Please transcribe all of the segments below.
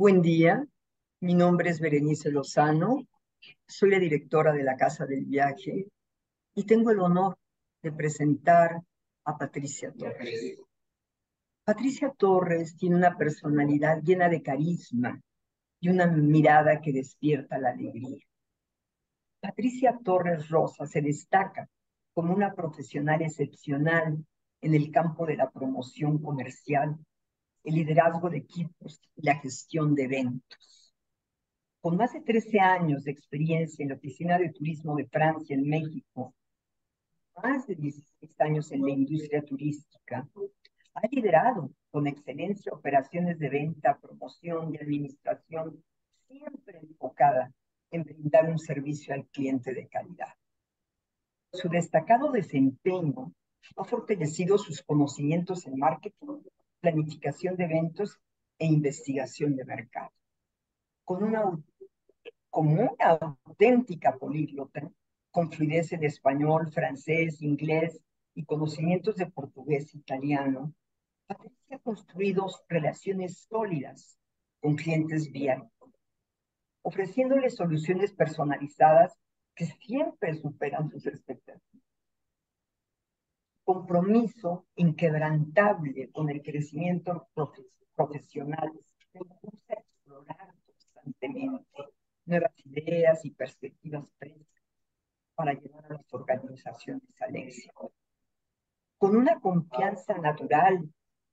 Buen día, mi nombre es Berenice Lozano, soy la directora de la Casa del Viaje y tengo el honor de presentar a Patricia Torres. Patricia Torres tiene una personalidad llena de carisma y una mirada que despierta la alegría. Patricia Torres Rosa se destaca como una profesional excepcional en el campo de la promoción comercial el liderazgo de equipos y la gestión de eventos. Con más de 13 años de experiencia en la Oficina de Turismo de Francia en México, más de 16 años en la industria turística, ha liderado con excelencia operaciones de venta, promoción y administración, siempre enfocada en brindar un servicio al cliente de calidad. Su destacado desempeño ha fortalecido sus conocimientos en marketing planificación de eventos e investigación de mercado. Con una, auténtica políglota, con fluidez en español, francés, inglés y conocimientos de portugués, e italiano, Patricia ha construido relaciones sólidas con clientes vía ofreciéndoles soluciones personalizadas que siempre superan sus expectativas compromiso inquebrantable con el crecimiento profesional que impulsa explorar constantemente nuevas ideas y perspectivas para llevar a las organizaciones al éxito. Con una confianza natural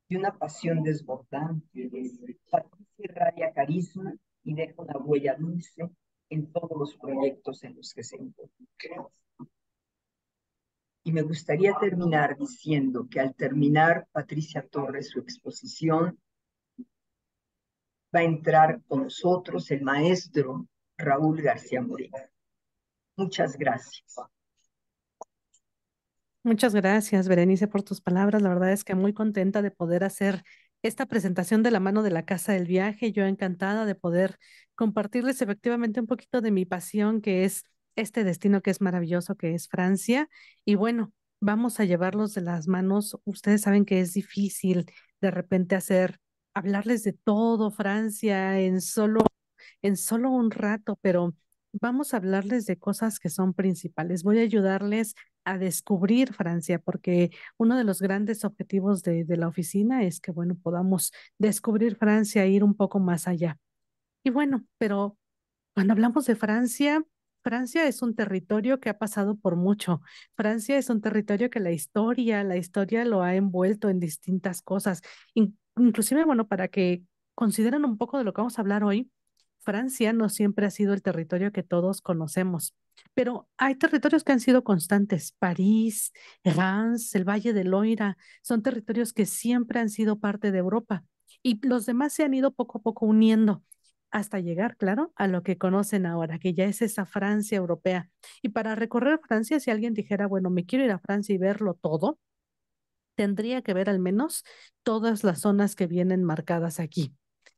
y una pasión desbordante, Patricia carisma y deja una huella dulce en todos los proyectos en los que se involucra. Y me gustaría terminar diciendo que al terminar Patricia Torres su exposición, va a entrar con nosotros el maestro Raúl García Moreno. Muchas gracias. Muchas gracias, Berenice, por tus palabras. La verdad es que muy contenta de poder hacer esta presentación de la mano de la Casa del Viaje. Yo encantada de poder compartirles efectivamente un poquito de mi pasión, que es este destino que es maravilloso, que es Francia. Y bueno, vamos a llevarlos de las manos. Ustedes saben que es difícil de repente hacer, hablarles de todo Francia en solo, en solo un rato, pero vamos a hablarles de cosas que son principales. Voy a ayudarles a descubrir Francia, porque uno de los grandes objetivos de, de la oficina es que, bueno, podamos descubrir Francia ir un poco más allá. Y bueno, pero cuando hablamos de Francia, Francia es un territorio que ha pasado por mucho. Francia es un territorio que la historia, la historia lo ha envuelto en distintas cosas. inclusive, bueno, para que consideren un poco de lo que vamos a hablar hoy, Francia no siempre ha sido el territorio que todos conocemos, pero hay territorios que han sido constantes. París, Reims, el Valle del Loira, son territorios que siempre han sido parte de Europa y los demás se han ido poco a poco uniendo hasta llegar, claro, a lo que conocen ahora, que ya es esa Francia europea. Y para recorrer Francia, si alguien dijera, bueno, me quiero ir a Francia y verlo todo, tendría que ver al menos todas las zonas que vienen marcadas aquí.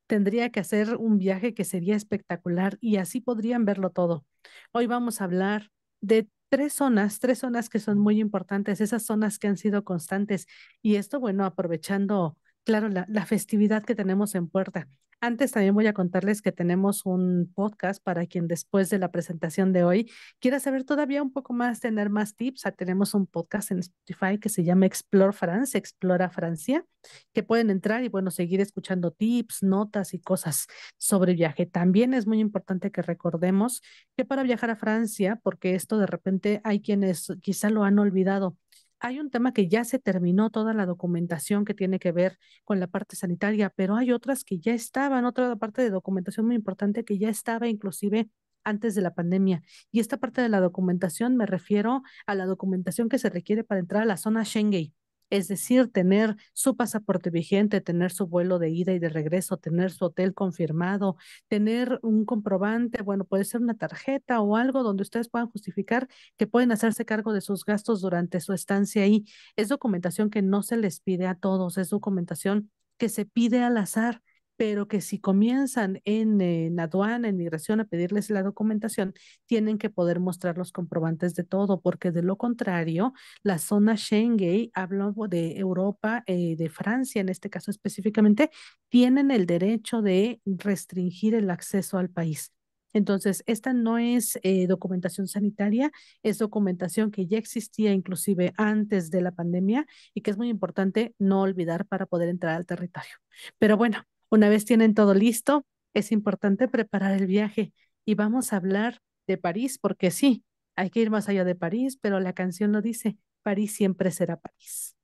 Tendría que hacer un viaje que sería espectacular y así podrían verlo todo. Hoy vamos a hablar de tres zonas, tres zonas que son muy importantes, esas zonas que han sido constantes. Y esto, bueno, aprovechando claro, la, festividad que tenemos en puerta. Antes también voy a contarles que tenemos un podcast para quien después de la presentación de hoy quiera saber todavía un poco más, tener más tips. Ah, tenemos un podcast en Spotify que se llama Explore France, Explora Francia, que pueden entrar y bueno, seguir escuchando tips, notas y cosas sobre viaje. También es muy importante que recordemos que para viajar a Francia, porque esto de repente hay quienes quizá lo han olvidado, hay un tema que ya se terminó toda la documentación que tiene que ver con la parte sanitaria, pero hay otras que ya estaban, otra parte de documentación muy importante que ya estaba inclusive antes de la pandemia. Y esta parte de la documentación me refiero a la documentación que se requiere para entrar a la zona Schengen es decir, tener su pasaporte vigente, tener su vuelo de ida y de regreso, tener su hotel confirmado, tener un comprobante, bueno, puede ser una tarjeta o algo donde ustedes puedan justificar que pueden hacerse cargo de sus gastos durante su estancia ahí. Es documentación que no se les pide a todos, es documentación que se pide al azar pero que si comienzan eh, en, aduana, en migración, a pedirles la documentación, tienen que poder mostrar los comprobantes de todo, porque de lo contrario, la zona Schengen, hablo de Europa, eh, de Francia en este caso específicamente, tienen el derecho de restringir el acceso al país. Entonces, esta no es eh, documentación sanitaria, es documentación que ya existía inclusive antes de la pandemia y que es muy importante no olvidar para poder entrar al territorio. Pero bueno, una vez tienen todo listo, es importante preparar el viaje y vamos a hablar de París porque sí, hay que ir más allá de París, pero la canción lo dice, París siempre será París.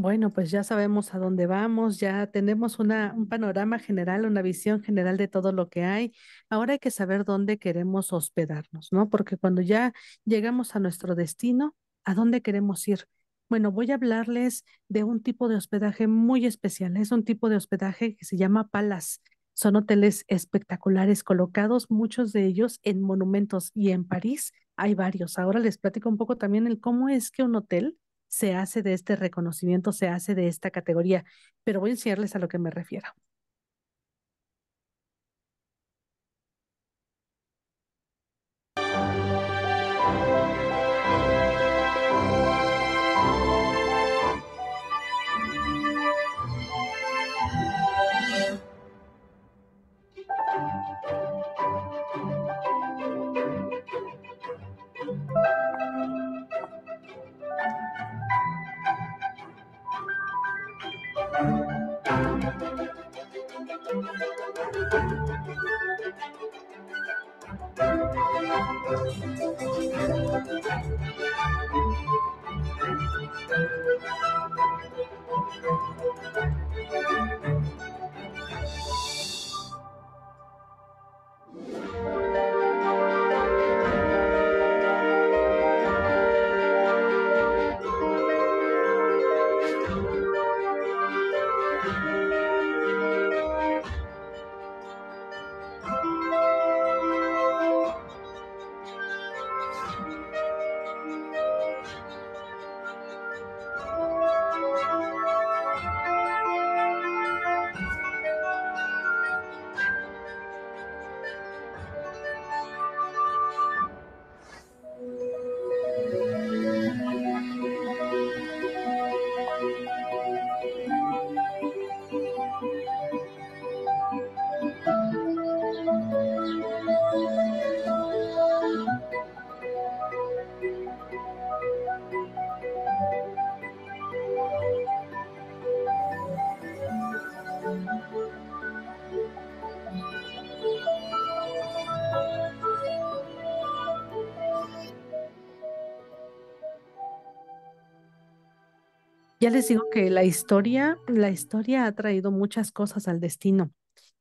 Bueno, pues ya sabemos a dónde vamos, ya tenemos una, un panorama general, una visión general de todo lo que hay. Ahora hay que saber dónde queremos hospedarnos, ¿no? Porque cuando ya llegamos a nuestro destino, ¿a dónde queremos ir? Bueno, voy a hablarles de un tipo de hospedaje muy especial. Es un tipo de hospedaje que se llama palas. Son hoteles espectaculares colocados, muchos de ellos en monumentos y en París hay varios. Ahora les platico un poco también el cómo es que un hotel se hace de este reconocimiento, se hace de esta categoría, pero voy a enseñarles a lo que me refiero. Ya les digo que la historia, la historia ha traído muchas cosas al destino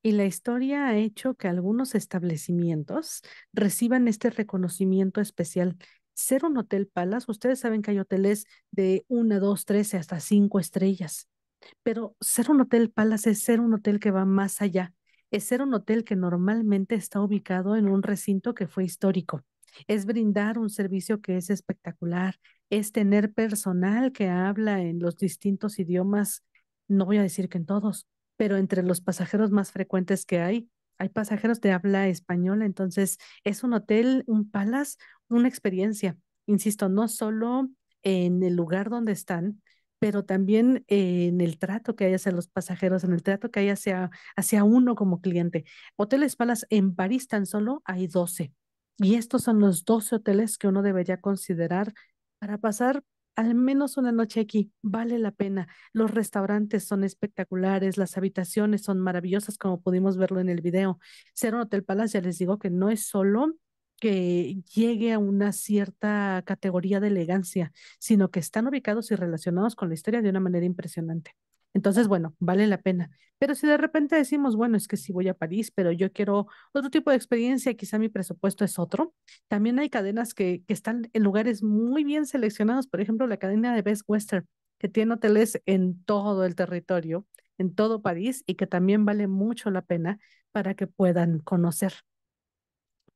y la historia ha hecho que algunos establecimientos reciban este reconocimiento especial. Ser un hotel Palace, ustedes saben que hay hoteles de una, dos, tres hasta cinco estrellas, pero ser un hotel Palace es ser un hotel que va más allá, es ser un hotel que normalmente está ubicado en un recinto que fue histórico es brindar un servicio que es espectacular, es tener personal que habla en los distintos idiomas, no voy a decir que en todos, pero entre los pasajeros más frecuentes que hay, hay pasajeros de habla española, entonces es un hotel, un palas una experiencia. Insisto, no solo en el lugar donde están, pero también en el trato que hay hacia los pasajeros, en el trato que hay hacia, hacia uno como cliente. Hoteles palas en París tan solo hay 12. Y estos son los 12 hoteles que uno debería considerar para pasar al menos una noche aquí. Vale la pena. Los restaurantes son espectaculares, las habitaciones son maravillosas como pudimos verlo en el video. Ser un hotel palace, ya les digo que no es solo que llegue a una cierta categoría de elegancia, sino que están ubicados y relacionados con la historia de una manera impresionante. Entonces, bueno, vale la pena. Pero si de repente decimos, bueno, es que sí voy a París, pero yo quiero otro tipo de experiencia, quizá mi presupuesto es otro, también hay cadenas que, que están en lugares muy bien seleccionados, por ejemplo, la cadena de Best Western, que tiene hoteles en todo el territorio, en todo París, y que también vale mucho la pena para que puedan conocer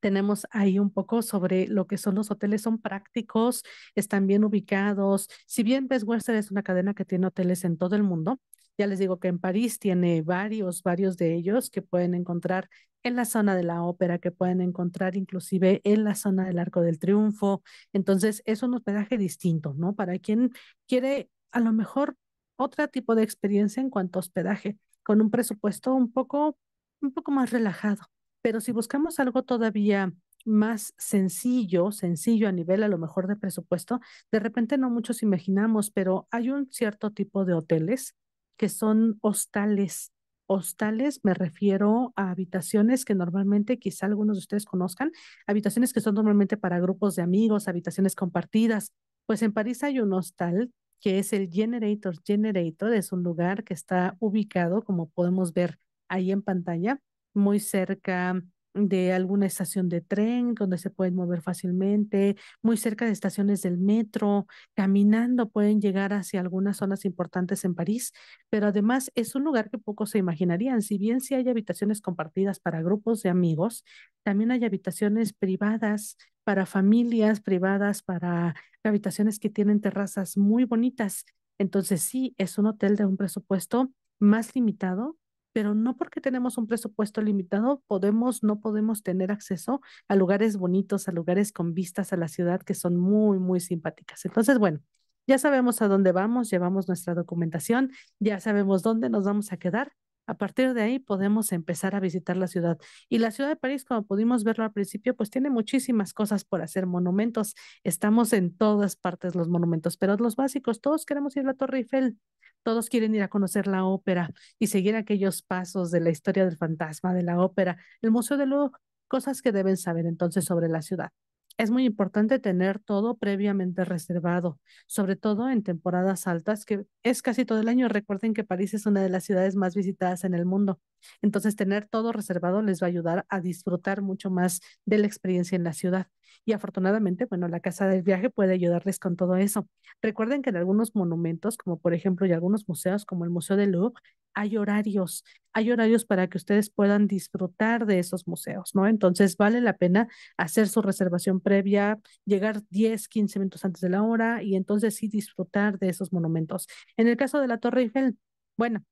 tenemos ahí un poco sobre lo que son los hoteles, son prácticos, están bien ubicados. Si bien Best Western es una cadena que tiene hoteles en todo el mundo, ya les digo que en París tiene varios, varios de ellos que pueden encontrar en la zona de la ópera, que pueden encontrar inclusive en la zona del Arco del Triunfo. Entonces, es un hospedaje distinto, ¿no? Para quien quiere a lo mejor otro tipo de experiencia en cuanto a hospedaje, con un presupuesto un poco, un poco más relajado, pero si buscamos algo todavía más sencillo, sencillo a nivel a lo mejor de presupuesto, de repente no muchos imaginamos, pero hay un cierto tipo de hoteles que son hostales. Hostales me refiero a habitaciones que normalmente quizá algunos de ustedes conozcan, habitaciones que son normalmente para grupos de amigos, habitaciones compartidas. Pues en París hay un hostal que es el Generator. Generator es un lugar que está ubicado, como podemos ver ahí en pantalla, muy cerca de alguna estación de tren donde se pueden mover fácilmente, muy cerca de estaciones del metro, caminando pueden llegar hacia algunas zonas importantes en París, pero además es un lugar que pocos se imaginarían. Si bien sí hay habitaciones compartidas para grupos de amigos, también hay habitaciones privadas para familias privadas, para habitaciones que tienen terrazas muy bonitas. Entonces sí, es un hotel de un presupuesto más limitado, pero no porque tenemos un presupuesto limitado podemos, no podemos tener acceso a lugares bonitos, a lugares con vistas a la ciudad que son muy, muy simpáticas. Entonces, bueno, ya sabemos a dónde vamos, llevamos nuestra documentación, ya sabemos dónde nos vamos a quedar a partir de ahí podemos empezar a visitar la ciudad. Y la ciudad de París, como pudimos verlo al principio, pues tiene muchísimas cosas por hacer, monumentos. Estamos en todas partes los monumentos, pero los básicos, todos queremos ir a la Torre Eiffel, todos quieren ir a conocer la ópera y seguir aquellos pasos de la historia del fantasma de la ópera, el Museo de Louvre, cosas que deben saber entonces sobre la ciudad es muy importante tener todo previamente reservado, sobre todo en temporadas altas, que es casi todo el año. Recuerden que París es una de las ciudades más visitadas en el mundo. Entonces, tener todo reservado les va a ayudar a disfrutar mucho más de la experiencia en la ciudad. Y afortunadamente, bueno, la casa del viaje puede ayudarles con todo eso. Recuerden que en algunos monumentos, como por ejemplo, y algunos museos, como el Museo del Louvre, hay horarios, hay horarios para que ustedes puedan disfrutar de esos museos, ¿no? Entonces vale la pena hacer su reservación previa, llegar 10, 15 minutos antes de la hora y entonces sí disfrutar de esos monumentos. En el caso de la Torre Eiffel, bueno,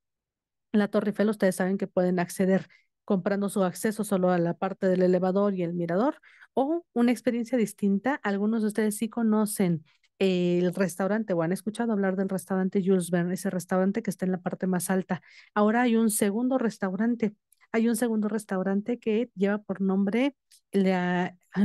la Torre Eiffel ustedes saben que pueden acceder comprando su acceso solo a la parte del elevador y el mirador, o una experiencia distinta. Algunos de ustedes sí conocen el restaurante o han escuchado hablar del restaurante Jules Verne, ese restaurante que está en la parte más alta. Ahora hay un segundo restaurante, hay un segundo restaurante que lleva por nombre la,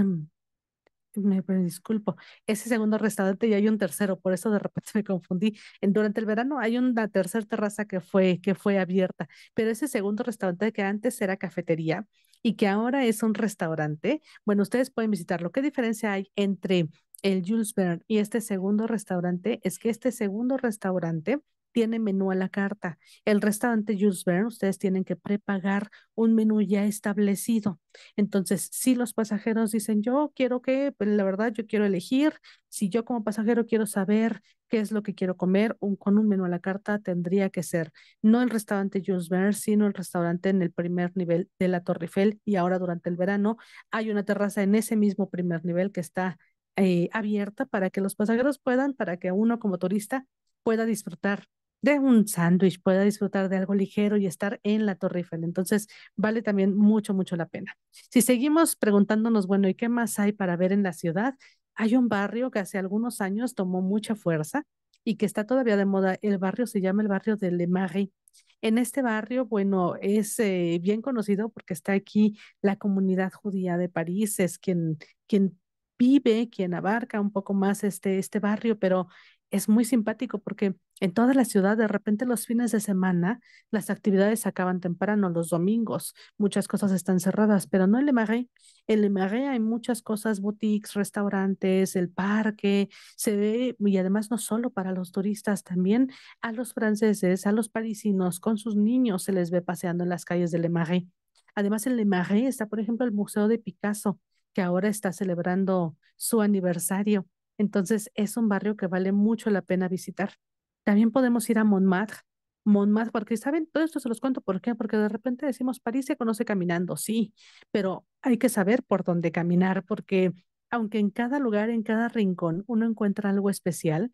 me disculpo, ese segundo restaurante y hay un tercero, por eso de repente me confundí. En, durante el verano hay una tercera terraza que fue, que fue abierta, pero ese segundo restaurante que antes era cafetería y que ahora es un restaurante, bueno, ustedes pueden visitarlo. ¿Qué diferencia hay entre el Jules Verne y este segundo restaurante? Es que este segundo restaurante tiene menú a la carta. El restaurante Jules Verne, ustedes tienen que prepagar un menú ya establecido. Entonces, si los pasajeros dicen, yo quiero que, pues, la verdad, yo quiero elegir, si yo como pasajero quiero saber qué es lo que quiero comer, con un menú a la carta tendría que ser no el restaurante Jules Verne, sino el restaurante en el primer nivel de la Torre Eiffel. Y ahora durante el verano hay una terraza en ese mismo primer nivel que está eh, abierta para que los pasajeros puedan, para que uno como turista pueda disfrutar de un sándwich, pueda disfrutar de algo ligero y estar en la Torre Eiffel. Entonces, vale también mucho, mucho la pena. Si seguimos preguntándonos, bueno, ¿y qué más hay para ver en la ciudad? Hay un barrio que hace algunos años tomó mucha fuerza y que está todavía de moda. El barrio se llama el barrio de Le Marais. En este barrio, bueno, es eh, bien conocido porque está aquí la comunidad judía de París, es quien, quien vive, quien abarca un poco más este, este barrio, pero es muy simpático porque en toda la ciudad de repente los fines de semana las actividades acaban temprano, los domingos, muchas cosas están cerradas, pero no en Le Marais. En Le Marais hay muchas cosas, boutiques, restaurantes, el parque, se ve, y además no solo para los turistas, también a los franceses, a los parisinos, con sus niños se les ve paseando en las calles de Le Marais. Además en Le Marais está, por ejemplo, el Museo de Picasso, que ahora está celebrando su aniversario entonces es un barrio que vale mucho la pena visitar. También podemos ir a Montmartre. Montmartre, porque saben, todo esto se los cuento, ¿por qué? Porque de repente decimos, París se conoce caminando, sí, pero hay que saber por dónde caminar, porque aunque en cada lugar, en cada rincón, uno encuentra algo especial,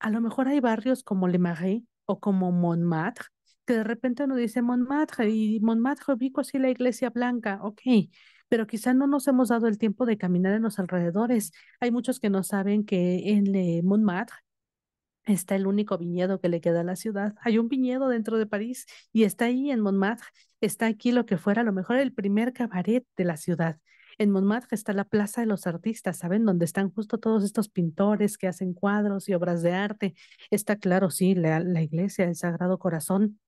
a lo mejor hay barrios como Le Marais o como Montmartre, que de repente uno dice Montmartre y Montmartre ubico así la iglesia blanca, ok, pero quizá no nos hemos dado el tiempo de caminar en los alrededores. Hay muchos que no saben que en Montmartre está el único viñedo que le queda a la ciudad. Hay un viñedo dentro de París y está ahí en Montmartre. Está aquí lo que fuera a lo mejor el primer cabaret de la ciudad. En Montmartre está la Plaza de los Artistas, ¿saben? Donde están justo todos estos pintores que hacen cuadros y obras de arte. Está claro, sí, la, la iglesia, del Sagrado Corazón,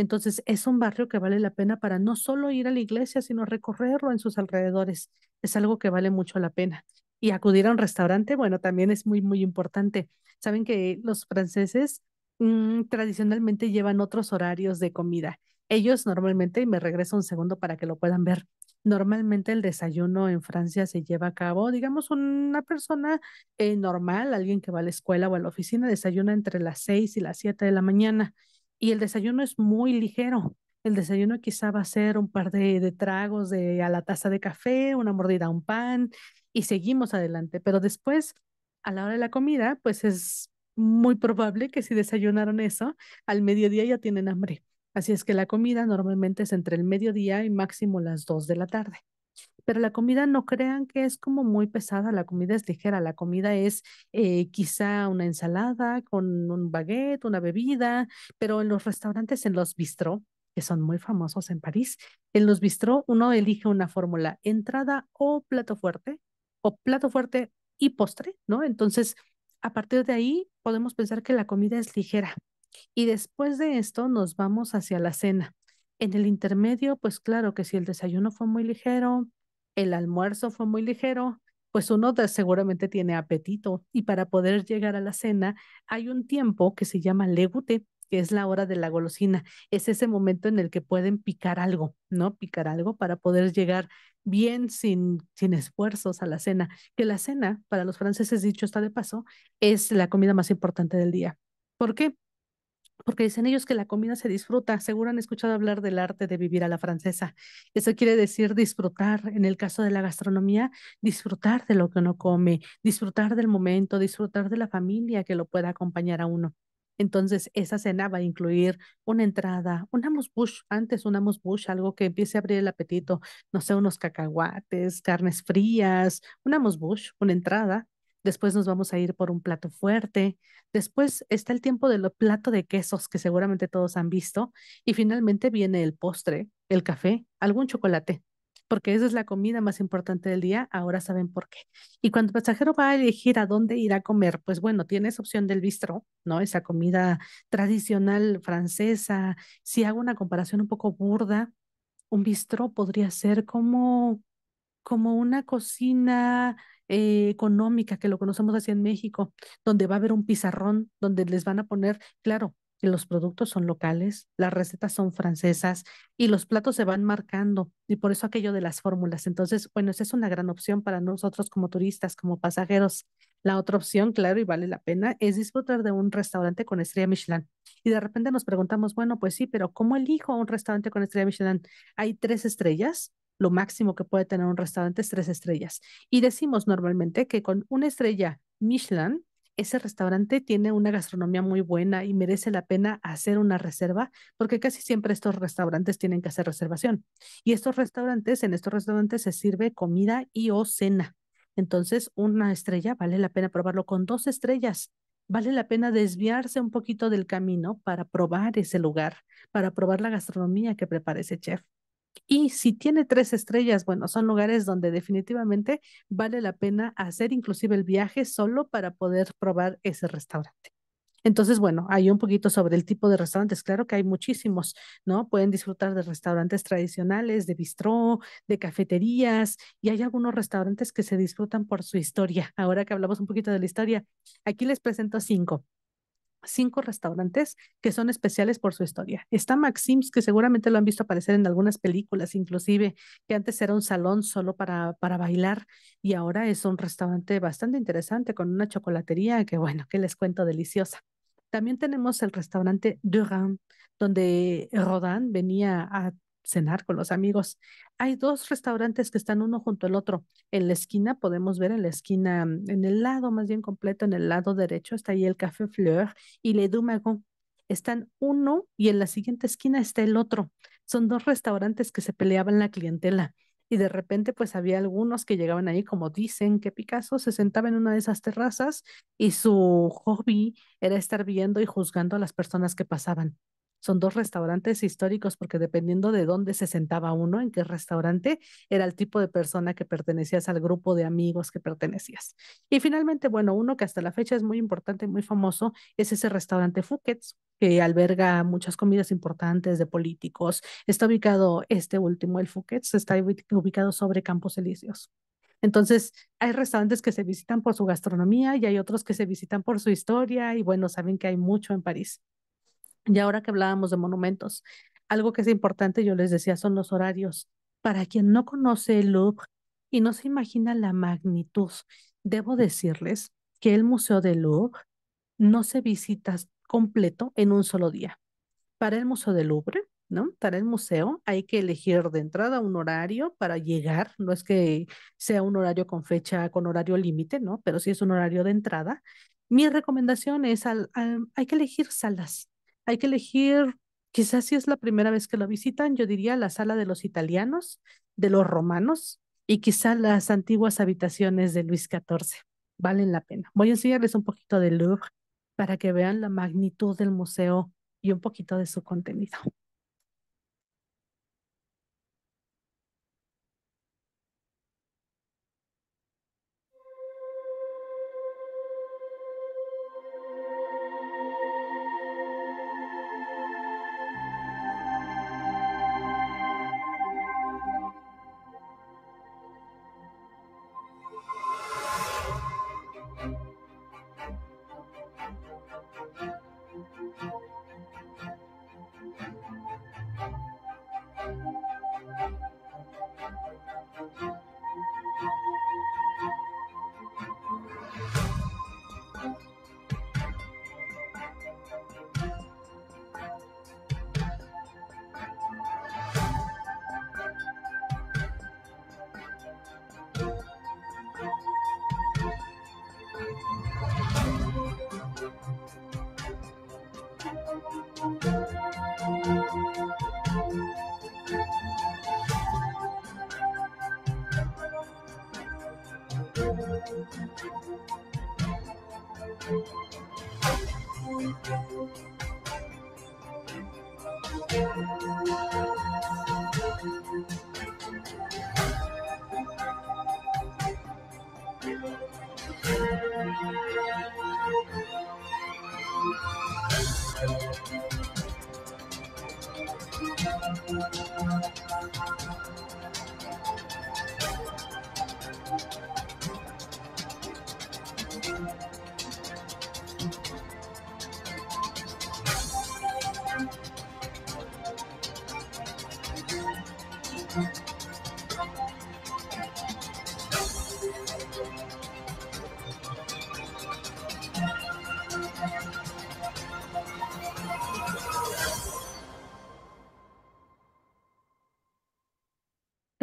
entonces, es un barrio que vale la pena para no solo ir a la iglesia, sino recorrerlo en sus alrededores. Es algo que vale mucho la pena. Y acudir a un restaurante, bueno, también es muy, muy importante. Saben que los franceses mm, tradicionalmente llevan otros horarios de comida. Ellos normalmente, y me regreso un segundo para que lo puedan ver, normalmente el desayuno en Francia se lleva a cabo, digamos, una persona eh, normal, alguien que va a la escuela o a la oficina, desayuna entre las seis y las siete de la mañana y el desayuno es muy ligero. El desayuno quizá va a ser un par de, tragos de, a la taza de café, una mordida a un pan y seguimos adelante. Pero después, a la hora de la comida, pues es muy probable que si desayunaron eso, al mediodía ya tienen hambre. Así es que la comida normalmente es entre el mediodía y máximo las dos de la tarde pero la comida no crean que es como muy pesada, la comida es ligera, la comida es eh, quizá una ensalada con un baguette, una bebida, pero en los restaurantes, en los bistró, que son muy famosos en París, en los bistró uno elige una fórmula, entrada o plato fuerte, o plato fuerte y postre, ¿no? Entonces, a partir de ahí podemos pensar que la comida es ligera. Y después de esto nos vamos hacia la cena. En el intermedio, pues claro que si el desayuno fue muy ligero, el almuerzo fue muy ligero, pues uno seguramente tiene apetito y para poder llegar a la cena hay un tiempo que se llama legute, que es la hora de la golosina. Es ese momento en el que pueden picar algo, ¿no? Picar algo para poder llegar bien sin, sin esfuerzos a la cena. Que la cena, para los franceses dicho está de paso, es la comida más importante del día. ¿Por qué? porque dicen ellos que la comida se disfruta. Seguro han escuchado hablar del arte de vivir a la francesa. Eso quiere decir disfrutar, en el caso de la gastronomía, disfrutar de lo que uno come, disfrutar del momento, disfrutar de la familia que lo pueda acompañar a uno. Entonces, esa cena va a incluir una entrada, un bush antes un bush algo que empiece a abrir el apetito, no sé, unos cacahuates, carnes frías, un bush una entrada, después nos vamos a ir por un plato fuerte, después está el tiempo del plato de quesos que seguramente todos han visto y finalmente viene el postre, el café, algún chocolate, porque esa es la comida más importante del día, ahora saben por qué. Y cuando el pasajero va a elegir a dónde ir a comer, pues bueno, tienes opción del bistro, ¿no? Esa comida tradicional francesa, si hago una comparación un poco burda, un bistro podría ser como como una cocina eh, económica que lo conocemos así en México, donde va a haber un pizarrón donde les van a poner, claro, que los productos son locales, las recetas son francesas y los platos se van marcando y por eso aquello de las fórmulas. Entonces, bueno, esa es una gran opción para nosotros como turistas, como pasajeros. La otra opción, claro, y vale la pena, es disfrutar de un restaurante con estrella Michelin. Y de repente nos preguntamos, bueno, pues sí, pero ¿cómo elijo un restaurante con estrella Michelin? Hay tres estrellas, lo máximo que puede tener un restaurante es tres estrellas. Y decimos normalmente que con una estrella Michelin, ese restaurante tiene una gastronomía muy buena y merece la pena hacer una reserva, porque casi siempre estos restaurantes tienen que hacer reservación. Y estos restaurantes, en estos restaurantes se sirve comida y o cena. Entonces, una estrella vale la pena probarlo con dos estrellas. Vale la pena desviarse un poquito del camino para probar ese lugar, para probar la gastronomía que prepara ese chef. Y si tiene tres estrellas, bueno, son lugares donde definitivamente vale la pena hacer inclusive el viaje solo para poder probar ese restaurante. Entonces, bueno, hay un poquito sobre el tipo de restaurantes. Claro que hay muchísimos, ¿no? Pueden disfrutar de restaurantes tradicionales, de bistró, de cafeterías, y hay algunos restaurantes que se disfrutan por su historia. Ahora que hablamos un poquito de la historia, aquí les presento cinco cinco restaurantes que son especiales por su historia. Está Maxim's, que seguramente lo han visto aparecer en algunas películas, inclusive, que antes era un salón solo para, para bailar y ahora es un restaurante bastante interesante con una chocolatería que, bueno, que les cuento deliciosa. También tenemos el restaurante Durand, donde Rodin venía a cenar con los amigos. Hay dos restaurantes que están uno junto al otro. En la esquina podemos ver en la esquina, mm, en el lado más bien completo, en el lado derecho está ahí el Café Fleur y Le Dumagon. Están uno y en la siguiente esquina está el otro. Son dos restaurantes que se peleaban la clientela y de repente pues había algunos que llegaban ahí, como dicen que Picasso se sentaba en una de esas terrazas y su hobby era estar viendo y juzgando a las personas que pasaban. Son dos restaurantes históricos porque dependiendo de dónde se sentaba uno, en qué restaurante, era el tipo de persona que pertenecías al grupo de amigos que pertenecías. Y finalmente, bueno, uno que hasta la fecha es muy importante, muy famoso, es ese restaurante Fouquet's, que alberga muchas comidas importantes de políticos. Está ubicado este último, el Fouquet's, está ubicado sobre Campos Elíseos. Entonces, hay restaurantes que se visitan por su gastronomía y hay otros que se visitan por su historia y bueno, saben que hay mucho en París. Y ahora que hablábamos de monumentos, algo que es importante, yo les decía, son los horarios. Para quien no conoce el Louvre y no se imagina la magnitud, debo decirles que el Museo del Louvre no se visita completo en un solo día. Para el Museo del Louvre, ¿no? Para el museo hay que elegir de entrada un horario para llegar, no es que sea un horario con fecha, con horario límite, ¿no? Pero sí es un horario de entrada. Mi recomendación es, al, hay que elegir salas, hay que elegir, quizás si es la primera vez que lo visitan, yo diría la sala de los italianos, de los romanos y quizá las antiguas habitaciones de Luis XIV. Valen la pena. Voy a enseñarles un poquito del Louvre para que vean la magnitud del museo y un poquito de su contenido. Thank you.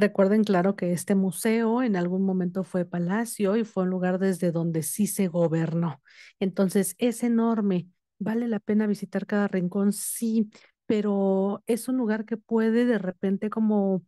Recuerden, claro, que este museo en algún momento fue palacio y fue un lugar desde donde sí se gobernó. Entonces, es enorme. ¿Vale la pena visitar cada rincón? Sí, pero es un lugar que puede de repente como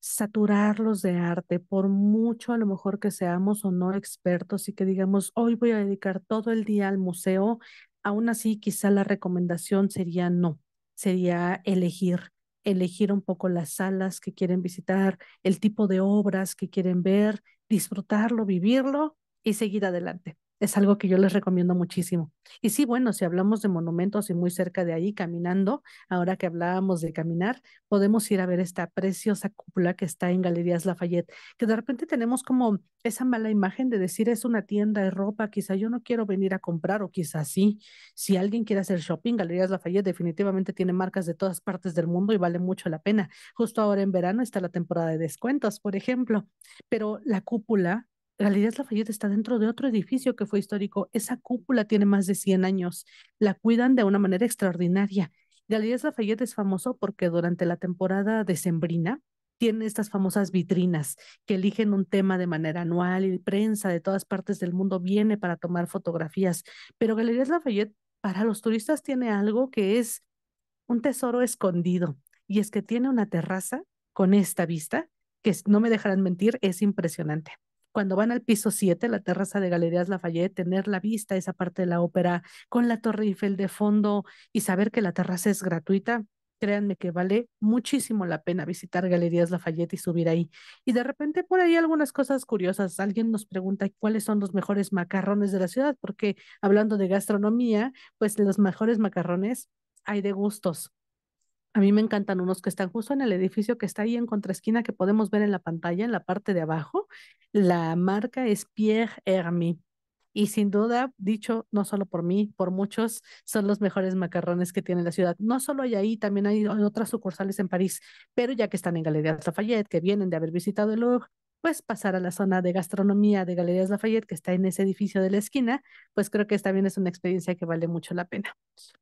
saturarlos de arte, por mucho a lo mejor que seamos o no expertos y que digamos, hoy voy a dedicar todo el día al museo, aún así quizá la recomendación sería no, sería elegir elegir un poco las salas que quieren visitar, el tipo de obras que quieren ver, disfrutarlo, vivirlo y seguir adelante es algo que yo les recomiendo muchísimo. Y sí, bueno, si hablamos de monumentos y muy cerca de ahí, caminando, ahora que hablábamos de caminar, podemos ir a ver esta preciosa cúpula que está en Galerías Lafayette, que de repente tenemos como esa mala imagen de decir es una tienda de ropa, quizá yo no quiero venir a comprar o quizá sí. Si alguien quiere hacer shopping, Galerías Lafayette definitivamente tiene marcas de todas partes del mundo y vale mucho la pena. Justo ahora en verano está la temporada de descuentos, por ejemplo, pero la cúpula Galerías Lafayette está dentro de otro edificio que fue histórico. Esa cúpula tiene más de 100 años. La cuidan de una manera extraordinaria. Galerías Lafayette es famoso porque durante la temporada decembrina tiene estas famosas vitrinas que eligen un tema de manera anual y prensa de todas partes del mundo viene para tomar fotografías. Pero Galerías Lafayette para los turistas tiene algo que es un tesoro escondido y es que tiene una terraza con esta vista que no me dejarán mentir, es impresionante cuando van al piso 7, la terraza de Galerías Lafayette, tener la vista, esa parte de la ópera, con la Torre Eiffel de fondo y saber que la terraza es gratuita, créanme que vale muchísimo la pena visitar Galerías Lafayette y subir ahí. Y de repente por ahí algunas cosas curiosas. Alguien nos pregunta cuáles son los mejores macarrones de la ciudad, porque hablando de gastronomía, pues los mejores macarrones hay de gustos. A mí me encantan unos que están justo en el edificio que está ahí en contraesquina que podemos ver en la pantalla, en la parte de abajo. La marca es Pierre Hermé. Y sin duda, dicho no solo por mí, por muchos, son los mejores macarrones que tiene la ciudad. No solo hay ahí, también hay otras sucursales en París, pero ya que están en Galería Lafayette, que vienen de haber visitado el Louvre, pues pasar a la zona de gastronomía de Galerías Lafayette, que está en ese edificio de la esquina, pues creo que también es una experiencia que vale mucho la pena.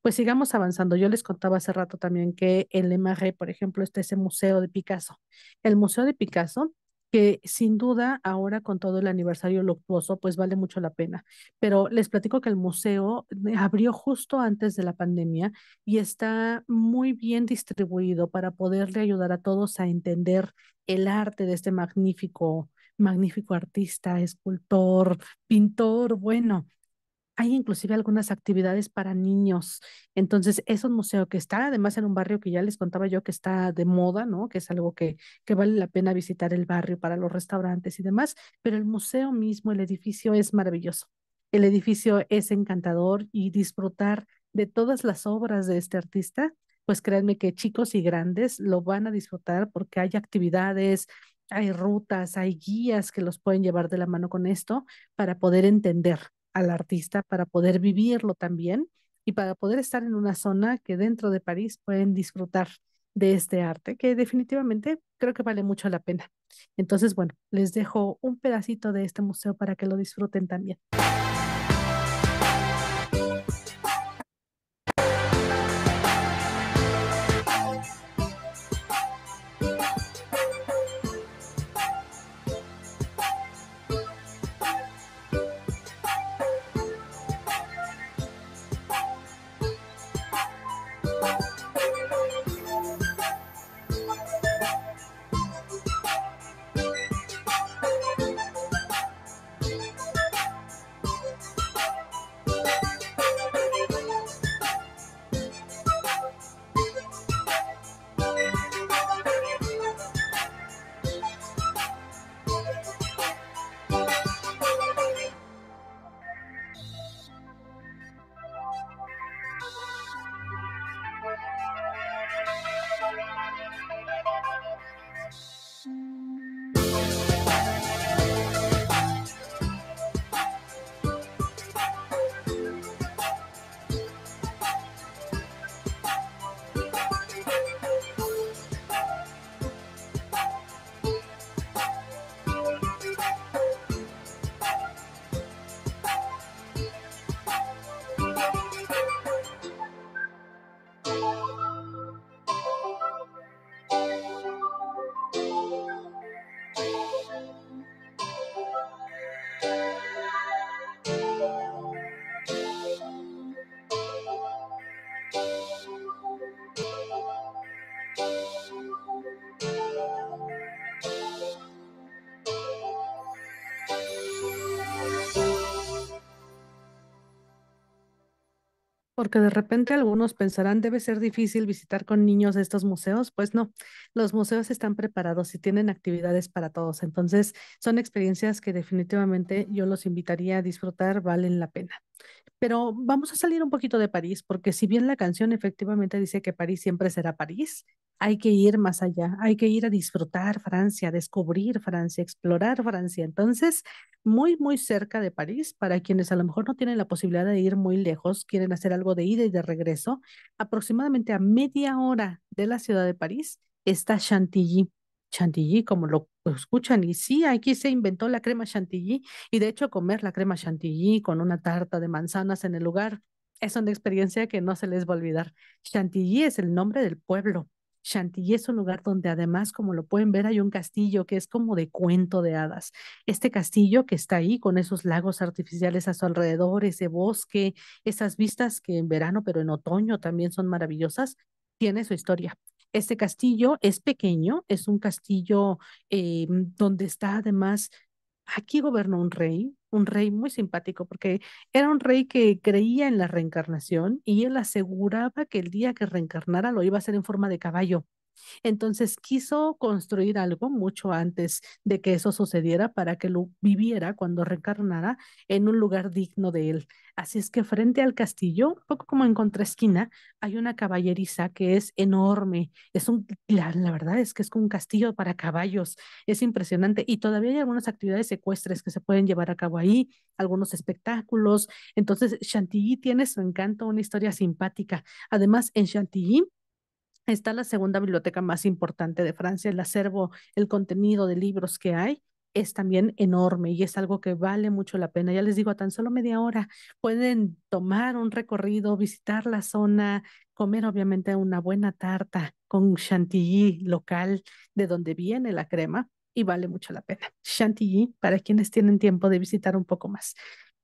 Pues sigamos avanzando. Yo les contaba hace rato también que en Le Marais, por ejemplo, está ese museo de Picasso. El museo de Picasso que sin duda ahora con todo el aniversario luctuoso, pues vale mucho la pena. Pero les platico que el museo eh, abrió justo antes de la pandemia y está muy bien distribuido para poderle ayudar a todos a entender el arte de este magnífico magnífico artista, escultor, pintor, bueno, hay inclusive algunas actividades para niños. Entonces, es un museo que está además en un barrio que ya les contaba yo que está de moda, ¿no? Que es algo que, que vale la pena visitar el barrio para los restaurantes y demás, pero el museo mismo, el edificio es maravilloso. El edificio es encantador y disfrutar de todas las obras de este artista, pues créanme que chicos y grandes lo van a disfrutar porque hay actividades, hay rutas, hay guías que los pueden llevar de la mano con esto para poder entender al artista para poder vivirlo también y para poder estar en una zona que dentro de París pueden disfrutar de este arte, que definitivamente creo que vale mucho la pena. Entonces, bueno, les dejo un pedacito de este museo para que lo disfruten también. porque de repente algunos pensarán, debe ser difícil visitar con niños estos museos. Pues no, los museos están preparados y tienen actividades para todos. Entonces, son experiencias que definitivamente yo los invitaría a disfrutar, valen la pena. Pero vamos a salir un poquito de París, porque si bien la canción efectivamente dice que París siempre será París, hay que ir más allá, hay que ir a disfrutar Francia, descubrir Francia, explorar Francia. Entonces, muy, muy cerca de París, para quienes a lo mejor no tienen la posibilidad de ir muy lejos, quieren hacer algo de ida y de regreso, aproximadamente a media hora de la ciudad de París está Chantilly. Chantilly, como lo escuchan, y sí, aquí se inventó la crema Chantilly, y de hecho comer la crema Chantilly con una tarta de manzanas en el lugar es una experiencia que no se les va a olvidar. Chantilly es el nombre del pueblo Chantilly es un lugar donde además, como lo pueden ver, hay un castillo que es como de cuento de hadas. Este castillo que está ahí con esos lagos artificiales a su alrededor, ese bosque, esas vistas que en verano, pero en otoño también son maravillosas, tiene su historia. Este castillo es pequeño, es un castillo em, donde está además Aquí gobernó un rey, un rey muy simpático, porque era un rey que creía en la reencarnación y él aseguraba que el día que reencarnara lo iba a hacer en forma de caballo. Entonces quiso construir algo mucho antes de que eso sucediera para que lo viviera cuando reencarnara en un lugar digno de él. Así es que frente al castillo, un poco como en contraesquina, hay una caballeriza que es enorme. Es un, la, la verdad es que es como un castillo para caballos. Es impresionante. Y todavía hay algunas actividades secuestres que se pueden llevar a cabo ahí, algunos espectáculos. Entonces, Chantilly tiene su encanto, una historia simpática. Además, en Chantilly Está la segunda biblioteca más importante de Francia, el acervo, el contenido de libros que hay es también enorme y es algo que vale mucho la pena. Ya les digo, a tan solo media hora pueden tomar un recorrido, visitar la zona, comer obviamente una buena tarta con chantilly local de donde viene la crema y vale mucho la pena. Chantilly para quienes tienen tiempo de visitar un poco más.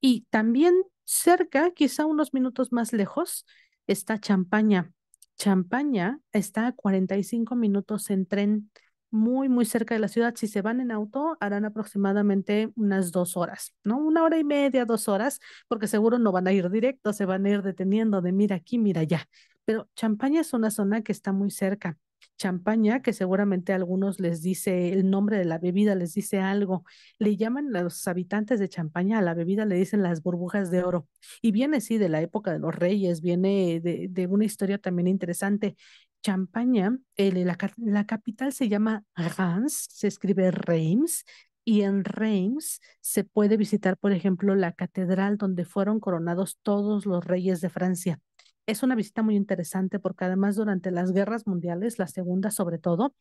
Y también cerca, quizá unos minutos más lejos, está Champaña, Champaña está a 45 minutos en tren, muy, muy cerca de la ciudad. Si se van en auto, harán aproximadamente unas dos horas, ¿no? Una hora y media, dos horas, porque seguro no van a ir directo, se van a ir deteniendo de mira aquí, mira allá. Pero Champaña es una zona que está muy cerca champaña, que seguramente a algunos les dice el nombre de la bebida, les dice algo. Le llaman a los habitantes de champaña a la bebida, le dicen las burbujas de oro. Y viene, sí, de la época de los reyes, viene de, una historia también interesante. Champaña, eh, la, capital se llama Reims, se escribe Reims, y en Reims se puede visitar, por ejemplo, la catedral donde fueron coronados todos los reyes de Francia es una visita muy interesante porque además durante las guerras mundiales, la segunda sobre todo,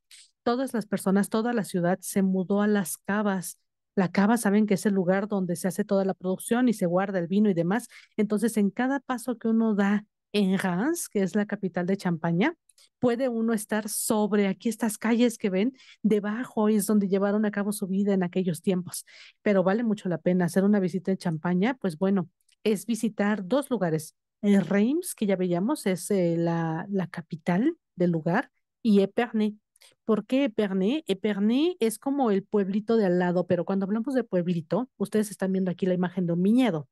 todas las personas, toda la ciudad se mudó a las cavas. La cava saben que es el lugar donde se hace toda la producción y se guarda el vino y demás. Entonces, en cada paso que uno da en Reims, que es la capital de Champaña, puede uno estar sobre aquí estas calles que ven debajo es donde llevaron a cabo su vida en aquellos tiempos. Pero vale mucho la pena hacer una visita en Champaña, pues bueno, es visitar dos lugares, eh, Reims, que ya veíamos, es eh, la, capital del lugar, y Epernay. ¿Por qué Epernay? Epernay es como el pueblito de al lado, pero cuando hablamos de pueblito, ustedes están viendo aquí la imagen de un viñedo.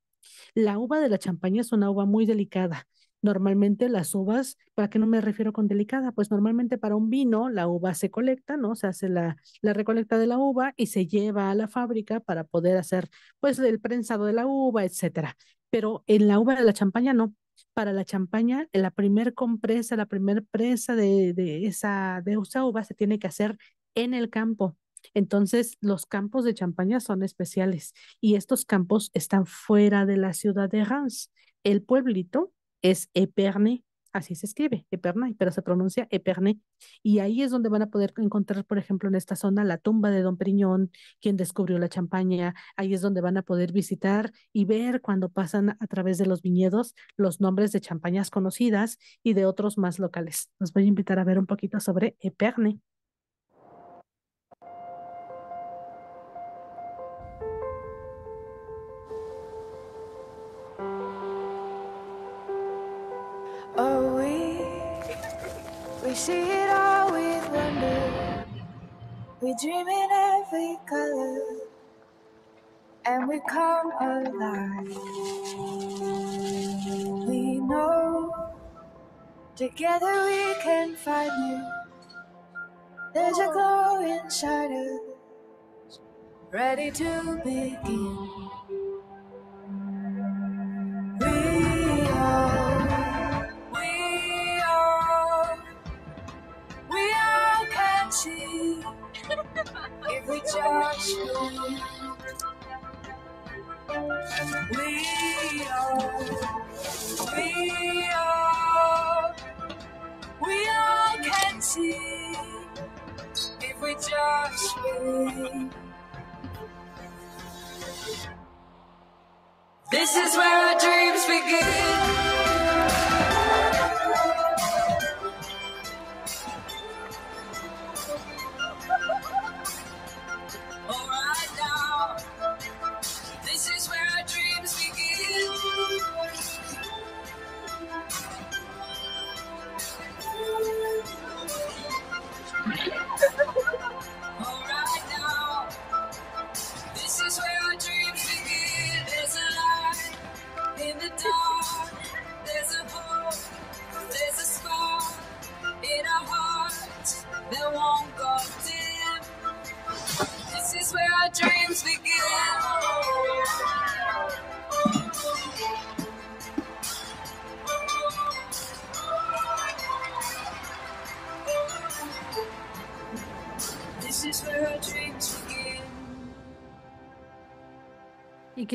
La uva de la champaña es una uva muy delicada. Normalmente las uvas, ¿para qué no me refiero con delicada? Pues normalmente para un vino la uva se colecta, ¿no? Se hace la, la recolecta de la uva y se lleva a la fábrica para poder hacer pues el prensado de la uva, etcétera pero en la uva de la champaña no. Para la champaña, la primer compresa, la primer presa de, esa, de uva se tiene que hacer en el campo. Entonces, los campos de champaña son especiales y estos campos están fuera de la ciudad de Reims. El pueblito es Epernay, así se escribe, Epernay, pero se pronuncia Eperne. Y ahí es donde van a poder encontrar, por ejemplo, en esta zona, la tumba de Don Priñón, quien descubrió la champaña. Ahí es donde van a poder visitar y ver cuando pasan a través de los viñedos los nombres de champañas conocidas y de otros más locales. Los voy a invitar a ver un poquito sobre Epernay. see it all with wonder. We dream in every color, and we come alive. We know together we can find you. There's a glow inside us, ready to begin. every judgment. We all, we all, we all can see if we every judgment. This is where our dreams begin.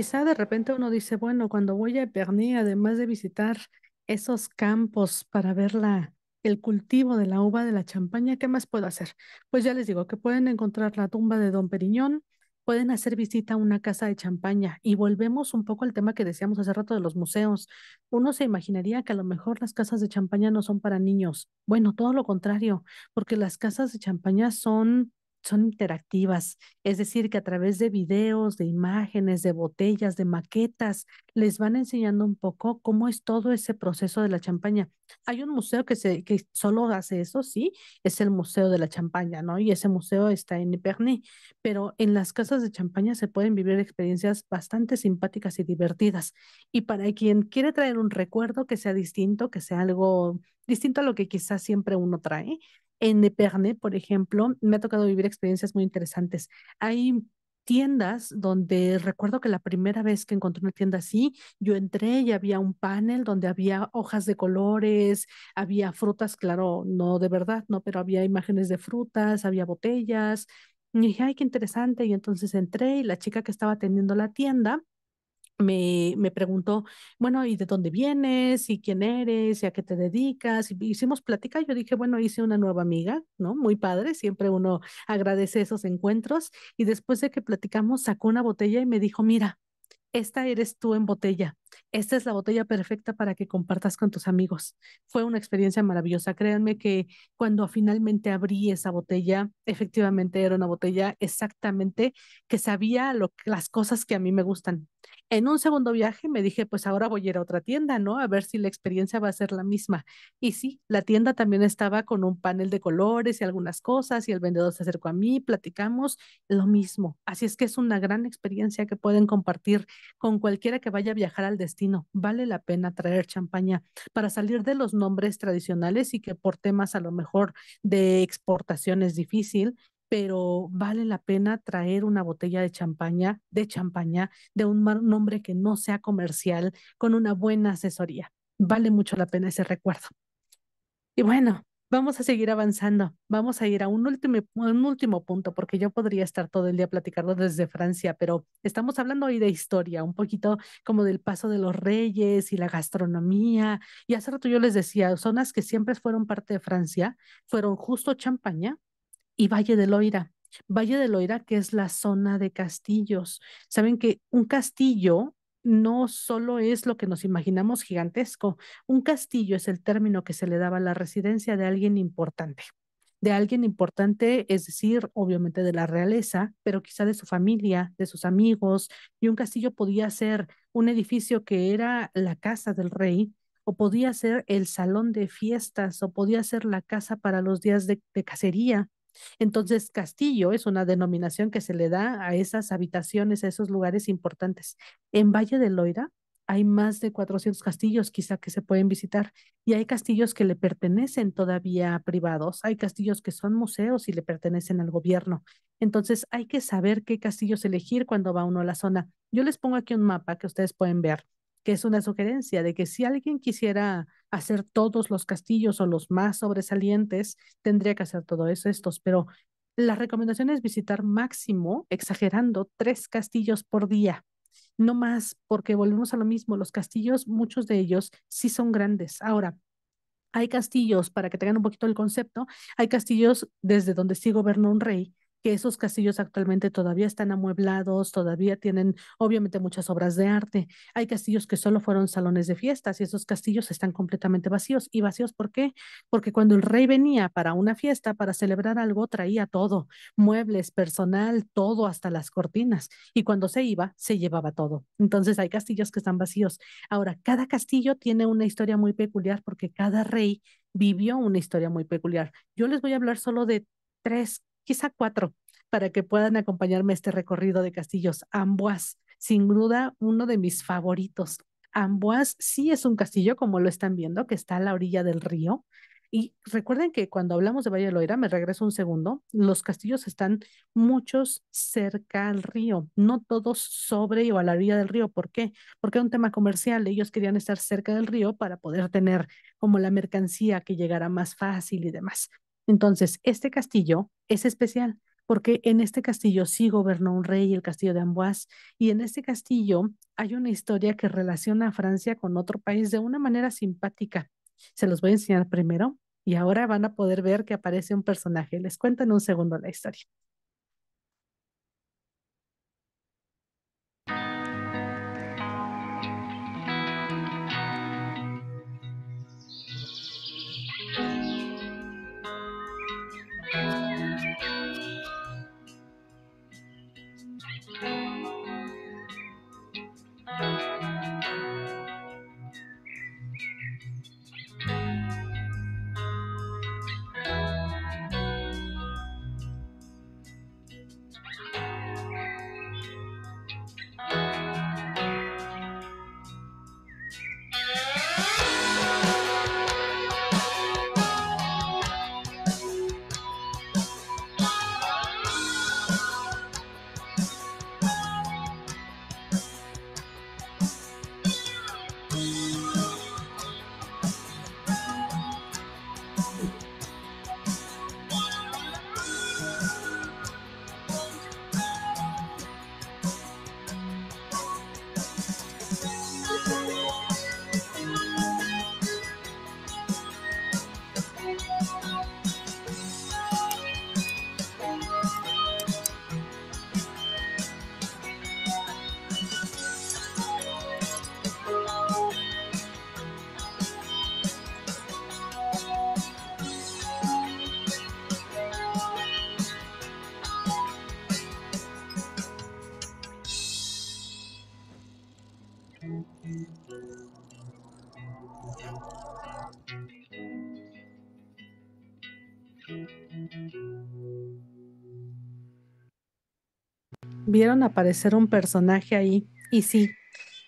quizá de repente uno dice, bueno, cuando voy a perni, además de visitar esos campos para ver el cultivo de la uva de la champaña, ¿qué más puedo hacer? Pues ya les digo que pueden encontrar la tumba de Don Periñón, pueden hacer visita a una casa de champaña y volvemos un poco al tema que decíamos hace rato de los museos. Uno se imaginaría que a lo mejor las casas de champaña no son para niños. Bueno, todo lo contrario, porque las casas de champaña son son interactivas, es decir, que a través de videos, de imágenes, de botellas, de maquetas, les van enseñando un poco cómo es todo ese proceso de la champaña. Hay un museo que, se, solo hace eso, sí, es el Museo de la Champaña, ¿no? Y ese museo está en Iperni, pero en las casas de champaña se pueden vivir experiencias bastante simpáticas y divertidas. Y para quien quiere traer un recuerdo que sea distinto, que sea algo distinto a lo que quizás siempre uno trae, en Eperne, por ejemplo, me ha tocado vivir experiencias muy interesantes. Hay tiendas donde recuerdo que la primera vez que encontré una tienda así, yo entré y había un panel donde había hojas de colores, había frutas, claro, no de verdad, no, pero había imágenes de frutas, había botellas. Y dije, ay, qué interesante. Y entonces entré y la chica que estaba atendiendo la tienda me, me preguntó, bueno, ¿y de dónde vienes? ¿Y quién eres? ¿Y a qué te dedicas? Y hicimos plática. Yo dije, bueno, hice una nueva amiga, ¿no? Muy padre, siempre uno agradece esos encuentros. Y después de que platicamos, sacó una botella y me dijo, mira, esta eres tú en botella esta es la botella perfecta para que compartas con tus amigos. Fue una experiencia maravillosa. Créanme que cuando finalmente abrí esa botella, efectivamente era una botella exactamente que sabía lo, las cosas que a mí me gustan. En un segundo viaje me dije, pues ahora voy a ir a otra tienda, ¿no? A ver si la experiencia va a ser la misma. Y sí, la tienda también estaba con un panel de colores y algunas cosas y el vendedor se acercó a mí, platicamos lo mismo. Así es que es una gran experiencia que pueden compartir con cualquiera que vaya a viajar al destino. Vale la pena traer champaña para salir de los nombres tradicionales y que por temas a lo mejor de exportación es difícil, pero vale la pena traer una botella de champaña, de champaña, de un nombre que no sea comercial, con una buena asesoría. Vale mucho la pena ese recuerdo. Y bueno, vamos a seguir avanzando, vamos a ir a un último, un último punto, porque yo podría estar todo el día platicando desde Francia, pero estamos hablando hoy de historia, un poquito como del paso de los reyes y la gastronomía. Y hace rato yo les decía, zonas que siempre fueron parte de Francia fueron justo Champaña y Valle de Loira. Valle de Loira, que es la zona de castillos. Saben que un castillo no solo es lo que nos imaginamos gigantesco. Un castillo es el término que se le daba a la residencia de alguien importante. De alguien importante, es decir, obviamente de la realeza, pero quizá de su familia, de sus amigos. Y un castillo podía ser un edificio que era la casa del rey, o podía ser el salón de fiestas, o podía ser la casa para los días de, de cacería, entonces, castillo es una denominación que se le da a esas habitaciones, a esos lugares importantes. En Valle de Loira hay más de 400 castillos quizá que se pueden visitar y hay castillos que le pertenecen todavía a privados, hay castillos que son museos y le pertenecen al gobierno. Entonces, hay que saber qué castillos elegir cuando va uno a la zona. Yo les pongo aquí un mapa que ustedes pueden ver, que es una sugerencia de que si alguien quisiera hacer todos los castillos o los más sobresalientes, tendría que hacer todos estos, pero la recomendación es visitar máximo, exagerando, tres castillos por día. No más, porque volvemos a lo mismo, los castillos, muchos de ellos sí son grandes. Ahora, hay castillos, para que tengan un poquito el concepto, hay castillos desde donde sí gobernó un rey, que esos castillos actualmente todavía están amueblados, todavía tienen obviamente muchas obras de arte. Hay castillos que solo fueron salones de fiestas y esos castillos están completamente vacíos. ¿Y vacíos por qué? Porque cuando el rey venía para una fiesta, para celebrar algo, traía todo, muebles, personal, todo, hasta las cortinas. Y cuando se iba, se llevaba todo. Entonces hay castillos que están vacíos. Ahora, cada castillo tiene una historia muy peculiar porque cada rey vivió una historia muy peculiar. Yo les voy a hablar solo de tres quizá cuatro, para que puedan acompañarme este recorrido de castillos. Ambuas, sin duda, uno de mis favoritos. Amboas sí es un castillo, como lo están viendo, que está a la orilla del río. Y recuerden que cuando hablamos de Valle de Loira, me regreso un segundo, los castillos están muchos cerca al río, no todos sobre o a la orilla del río. ¿Por qué? Porque era un tema comercial, ellos querían estar cerca del río para poder tener como la mercancía que llegara más fácil y demás. Entonces, este castillo es especial porque en este castillo sí gobernó un rey, el castillo de Amboise, y en este castillo hay una historia que relaciona a Francia con otro país de una manera simpática. Se los voy a enseñar primero y ahora van a poder ver que aparece un personaje. Les cuento en un segundo la historia. vieron aparecer un personaje ahí. Y sí,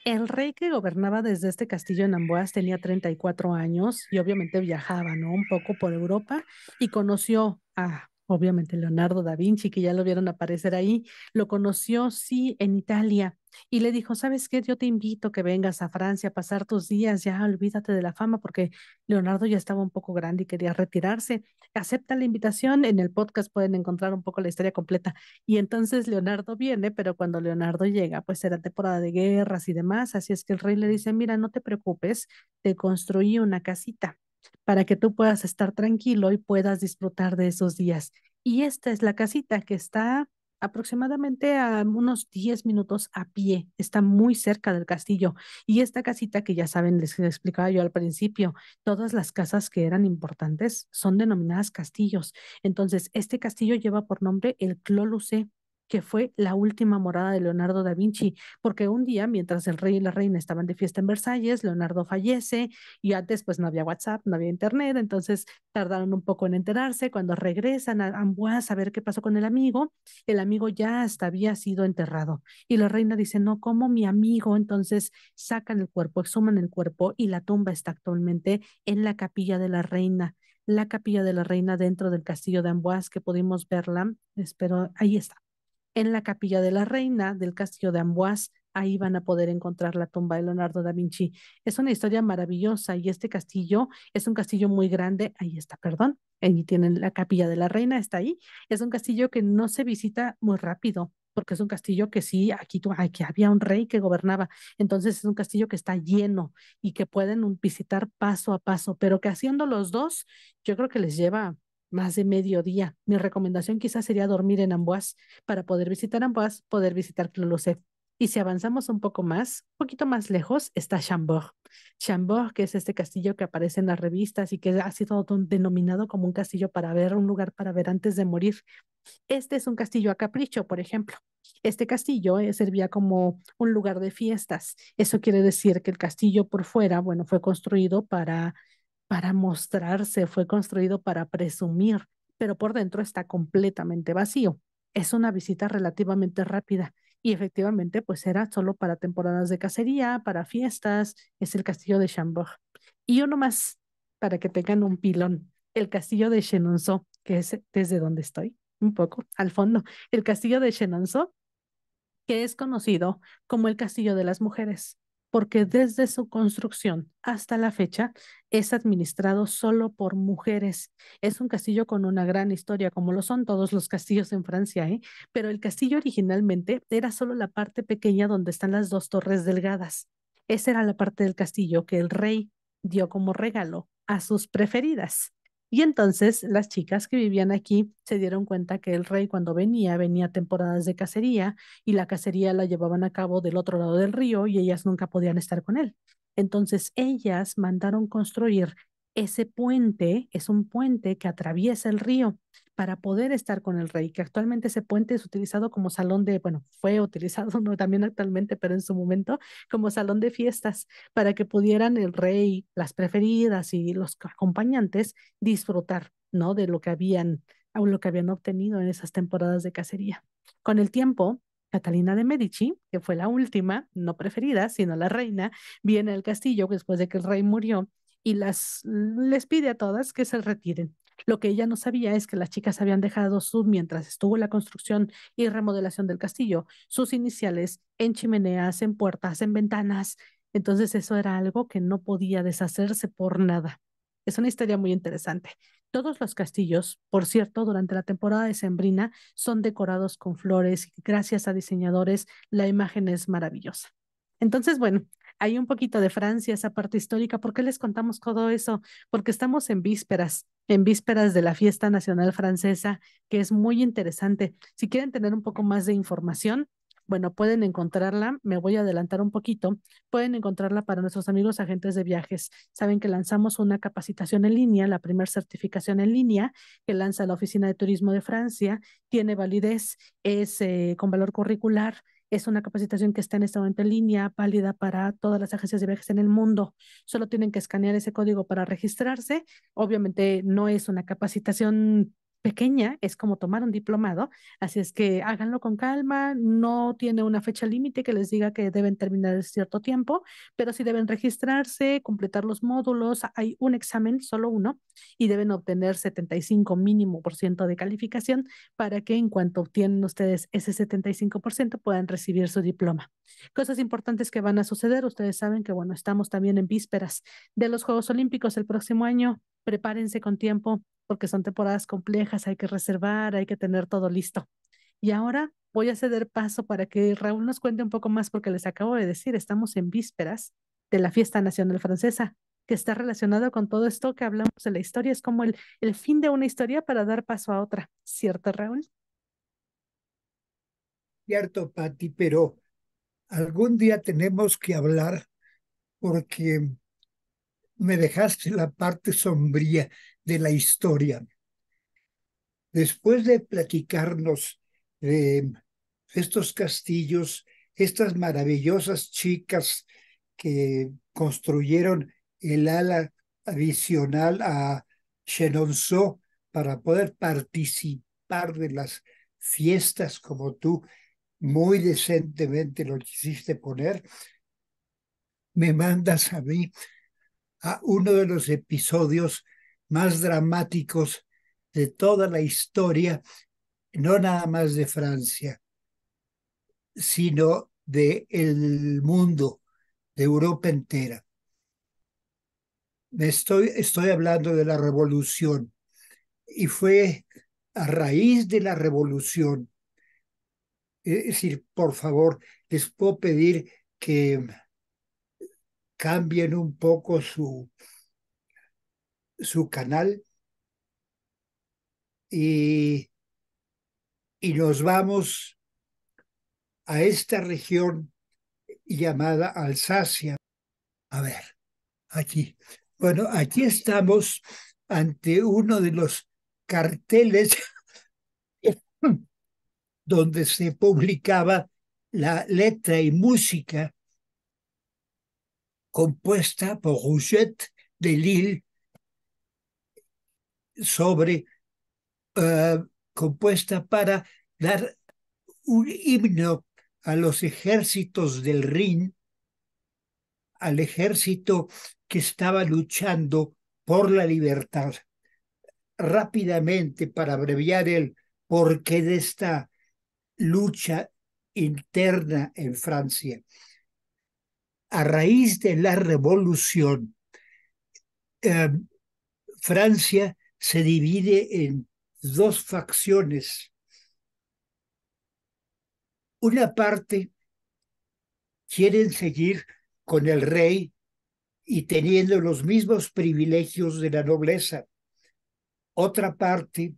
el rey que gobernaba desde este castillo en Amboas tenía 34 años y obviamente viajaba, ¿no? Un poco por Europa y conoció a, obviamente, Leonardo da Vinci, que ya lo vieron aparecer ahí. Lo conoció, sí, en Italia y le dijo, ¿sabes qué? Yo te invito que vengas a Francia a pasar tus días, ya olvídate de la fama porque Leonardo ya estaba un poco grande y quería retirarse acepta la invitación. En el podcast pueden encontrar un poco la historia completa. Y entonces Leonardo viene, pero cuando Leonardo llega, pues era temporada de guerras y demás. Así es que el rey le dice, mira, no te preocupes, te construí una casita para que tú puedas estar tranquilo y puedas disfrutar de esos días. Y esta es la casita que está aproximadamente a unos 10 minutos a pie. Está muy cerca del castillo. Y esta casita que ya saben, les explicaba yo al principio, todas las casas que eran importantes son denominadas castillos. Entonces, este castillo lleva por nombre el Clolucé que fue la última morada de Leonardo da Vinci, porque un día, mientras el rey y la reina estaban de fiesta en Versalles, Leonardo fallece y antes pues no había WhatsApp, no había internet, entonces tardaron un poco en enterarse. Cuando regresan a Amboise a ver qué pasó con el amigo, el amigo ya hasta había sido enterrado. Y la reina dice, no, como mi amigo, entonces sacan el cuerpo, exhuman el cuerpo y la tumba está actualmente en la capilla de la reina la capilla de la reina dentro del castillo de Amboise, que pudimos verla, espero, ahí está, en la capilla de la reina del castillo de Amboise. Ahí van a poder encontrar la tumba de Leonardo da Vinci. Es una historia maravillosa y este castillo es un castillo muy grande. Ahí está, perdón. Ahí tienen la capilla de la reina, está ahí. Es un castillo que no se visita muy rápido porque es un castillo que sí, aquí, que había un rey que gobernaba, entonces es un castillo que está lleno y que pueden visitar paso a paso, pero que haciendo los dos, yo creo que les lleva más de mediodía. Mi recomendación quizás sería dormir en Amboise para poder visitar Amboise, poder visitar Luce. Y si avanzamos un poco más, un poquito más lejos, está Chambord. Chambord, que es este castillo que aparece en las revistas y que ha sido denominado como un castillo para ver, un lugar para ver antes de morir. Este es un castillo a capricho, por ejemplo. Este castillo eh, servía como un lugar de fiestas. Eso quiere decir que el castillo por fuera, bueno, fue construido para para mostrarse, fue construido para presumir, pero por dentro está completamente vacío. Es una visita relativamente rápida y efectivamente pues era solo para temporadas de cacería, para fiestas, es el castillo de Chambord. Y uno más, para que tengan un pilón, el castillo de Chenonceau, que es desde donde estoy, un poco al fondo, el castillo de Chenonceau, que es conocido como el castillo de las mujeres porque desde su construcción hasta la fecha es administrado solo por mujeres. Es un castillo con una gran historia, como lo son todos los castillos en Francia, ¿eh? pero el castillo originalmente era solo la parte pequeña donde están las dos torres delgadas. Esa era la parte del castillo que el rey dio como regalo a sus preferidas. Y entonces las chicas que vivían aquí se dieron cuenta que el rey cuando venía, venía temporadas de cacería y la cacería la llevaban a cabo del otro lado del río y ellas nunca podían estar con él. Entonces ellas mandaron construir ese puente es un puente que atraviesa el río para poder estar con el rey, que actualmente ese puente es utilizado como salón de, bueno, fue utilizado no también actualmente, pero en su momento como salón de fiestas para que pudieran el rey, las preferidas y los acompañantes disfrutar, ¿no? De lo que habían lo que habían obtenido en esas temporadas de cacería. Con el tiempo, Catalina de Medici, que fue la última, no preferida, sino la reina, viene al castillo después de que el rey murió y las, les pide a todas que se retiren. Lo que ella no sabía es que las chicas habían dejado su, mientras estuvo la construcción y remodelación del castillo, sus iniciales en chimeneas, en puertas, en ventanas. Entonces eso era algo que no podía deshacerse por nada. Es una historia muy interesante. Todos los castillos, por cierto, durante la temporada de Sembrina, son decorados con flores y gracias a diseñadores la imagen es maravillosa. Entonces, bueno, hay un poquito de Francia, esa parte histórica. ¿Por qué les contamos todo eso? Porque estamos en vísperas, en vísperas de la fiesta nacional francesa, que es muy interesante. Si quieren tener un poco más de información, bueno, pueden encontrarla, me voy a adelantar un poquito, pueden encontrarla para nuestros amigos agentes de viajes. Saben que lanzamos una capacitación en línea, la primera certificación en línea que lanza la Oficina de Turismo de Francia, tiene validez, es eh, con valor curricular, es una capacitación que está en este momento en línea, válida para todas las agencias de viajes en el mundo. Solo tienen que escanear ese código para registrarse. Obviamente no es una capacitación pequeña, es como tomar un diplomado, así es que háganlo con calma, no tiene una fecha límite que les diga que deben terminar en cierto tiempo, pero sí deben registrarse, completar los módulos, hay un examen, solo uno, y deben obtener 75 mínimo por ciento de calificación para que en cuanto obtienen ustedes ese 75 por ciento puedan recibir su diploma. Cosas importantes que van a suceder, ustedes saben que bueno, estamos también en vísperas de los Juegos Olímpicos el próximo año, prepárense con tiempo, porque son temporadas complejas, hay que reservar, hay que tener todo listo. Y ahora voy a ceder paso para que Raúl nos cuente un poco más, porque les acabo de decir, estamos en vísperas de la fiesta nacional francesa, que está relacionada con todo esto que hablamos de la historia. Es como el, el fin de una historia para dar paso a otra, ¿cierto, Raúl? Cierto, Patti, pero algún día tenemos que hablar porque me dejaste la parte sombría de la historia. Después de platicarnos de estos castillos, estas maravillosas chicas que construyeron el ala adicional a Chenonceau para poder participar de las fiestas como tú muy decentemente lo quisiste poner, me mandas a mí a uno de los episodios más dramáticos de toda la historia, no nada más de Francia, sino del el mundo, de Europa entera. Me estoy, estoy hablando de la revolución y fue a raíz de la revolución. Es decir, por favor, les puedo pedir que cambien un poco su, su canal y, y nos vamos a esta región llamada Alsacia. A ver, aquí. Bueno, aquí estamos ante uno de los carteles donde se publicaba la letra y música compuesta por Rouget de Lille sobre eh, compuesta para dar un himno a los ejércitos del Rin, al ejército que estaba luchando por la libertad. Rápidamente, para abreviar el porqué de esta lucha interna en Francia, a raíz de la revolución, eh, Francia se divide en dos facciones. Una parte quiere seguir con el rey y teniendo los mismos privilegios de la nobleza. Otra parte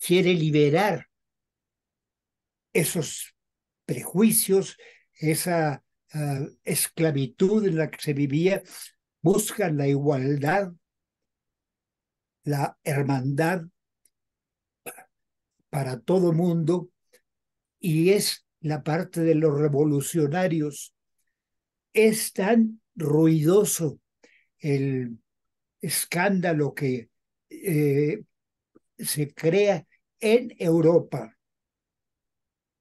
quiere liberar esos prejuicios, esa ah, esclavitud en la que se vivía, buscan la igualdad la hermandad para todo mundo y es la parte de los revolucionarios. Es tan ruidoso el escándalo que eh, se crea en Europa,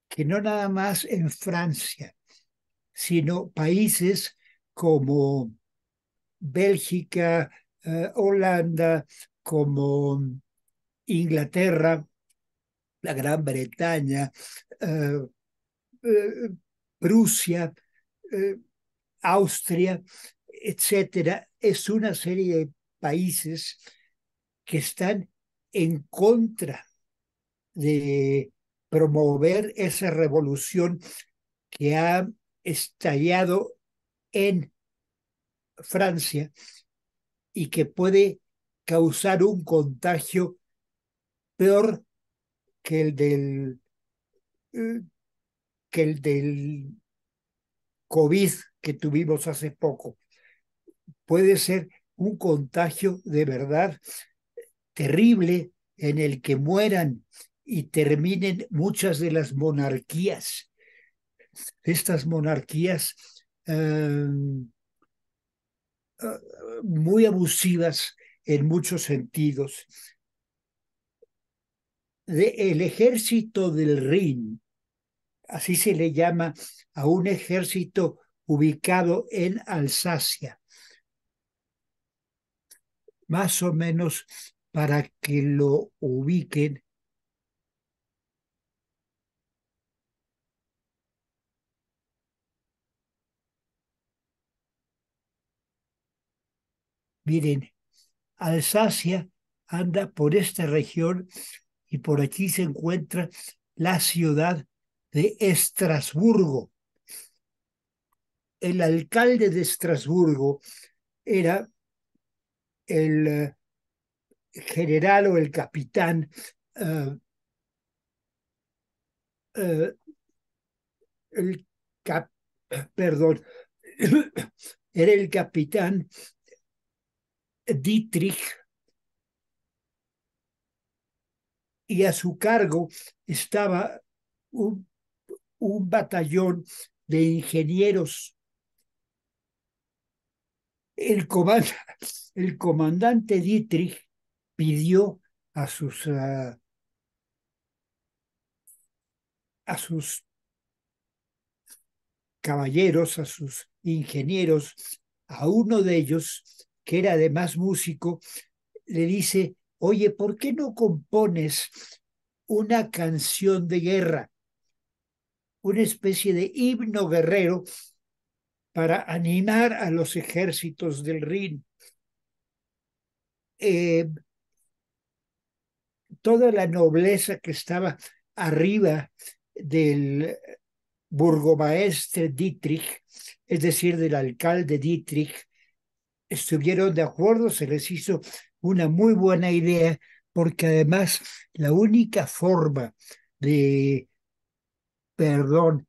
que no nada más en Francia, sino países como Bélgica, eh, Holanda, como Inglaterra, la Gran Bretaña, eh, eh, Rusia, Prusia, eh, Austria, etcétera, es una serie de países que están en contra de promover esa revolución que ha estallado en Francia y que puede causar un contagio peor que el del eh, que el del COVID que tuvimos hace poco. Puede ser un contagio de verdad terrible en el que mueran y terminen muchas de las monarquías. Estas monarquías eh, eh, muy abusivas en muchos sentidos. De, el ejército del Rin, así se le llama a un ejército ubicado en Alsacia, más o menos para que lo ubiquen. Miren, Alsacia anda por esta región y por aquí se encuentra la ciudad de Estrasburgo. El alcalde de Estrasburgo era el eh, general o el capitán eh, eh, perdón, era el capitán Dietrich y a su cargo estaba un, batallón de ingenieros. El, comandante Dietrich pidió a sus, ah, a sus caballeros, a sus ingenieros, a uno de ellos que era además músico, le dice, oye, ¿por qué no compones una canción de guerra? Una especie de himno guerrero para animar a los ejércitos del Rin. Eh, toda la nobleza que estaba arriba del burgomaestre Dietrich, es decir, del alcalde Dietrich, estuvieron de acuerdo, se les hizo una muy buena idea, porque además la única forma de, perdón,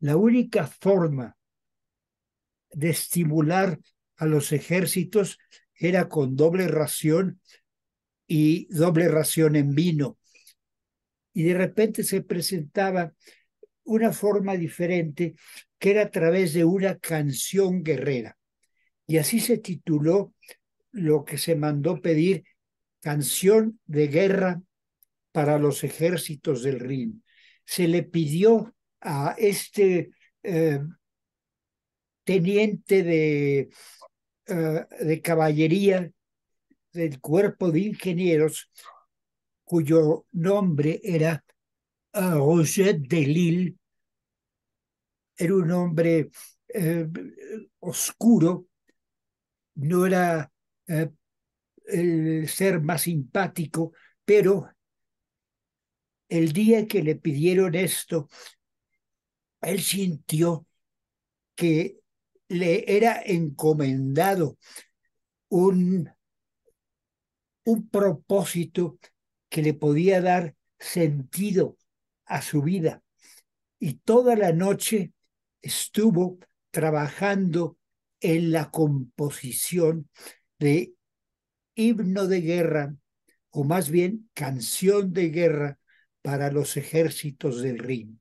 la única forma de estimular a los ejércitos era con doble ración y doble ración en vino. Y de repente se presentaba una forma diferente que era a través de una canción guerrera. Y así se tituló lo que se mandó pedir canción de guerra para los ejércitos del Rin. Se le pidió a este eh, teniente de, eh, de caballería del cuerpo de ingenieros, cuyo nombre era Roger eh, Roger Delille, era un hombre oscuro, no era eh, el ser más simpático, pero el día que le pidieron esto, él sintió que le era encomendado un, un propósito que le podía dar sentido a su vida. Y toda la noche estuvo trabajando en la composición de himno de guerra, o más bien canción de guerra para los ejércitos del Rin.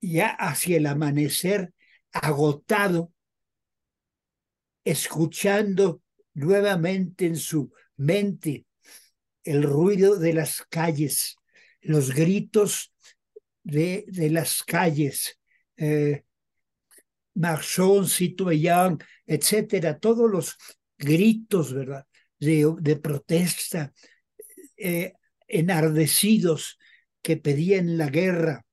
Ya hacia el amanecer, agotado, escuchando nuevamente en su mente el ruido de las calles, los gritos de, de las calles, eh, Marchon, Citoyen, etcétera, todos los gritos, ¿verdad?, de, protesta, eh, enardecidos, que pedían la guerra,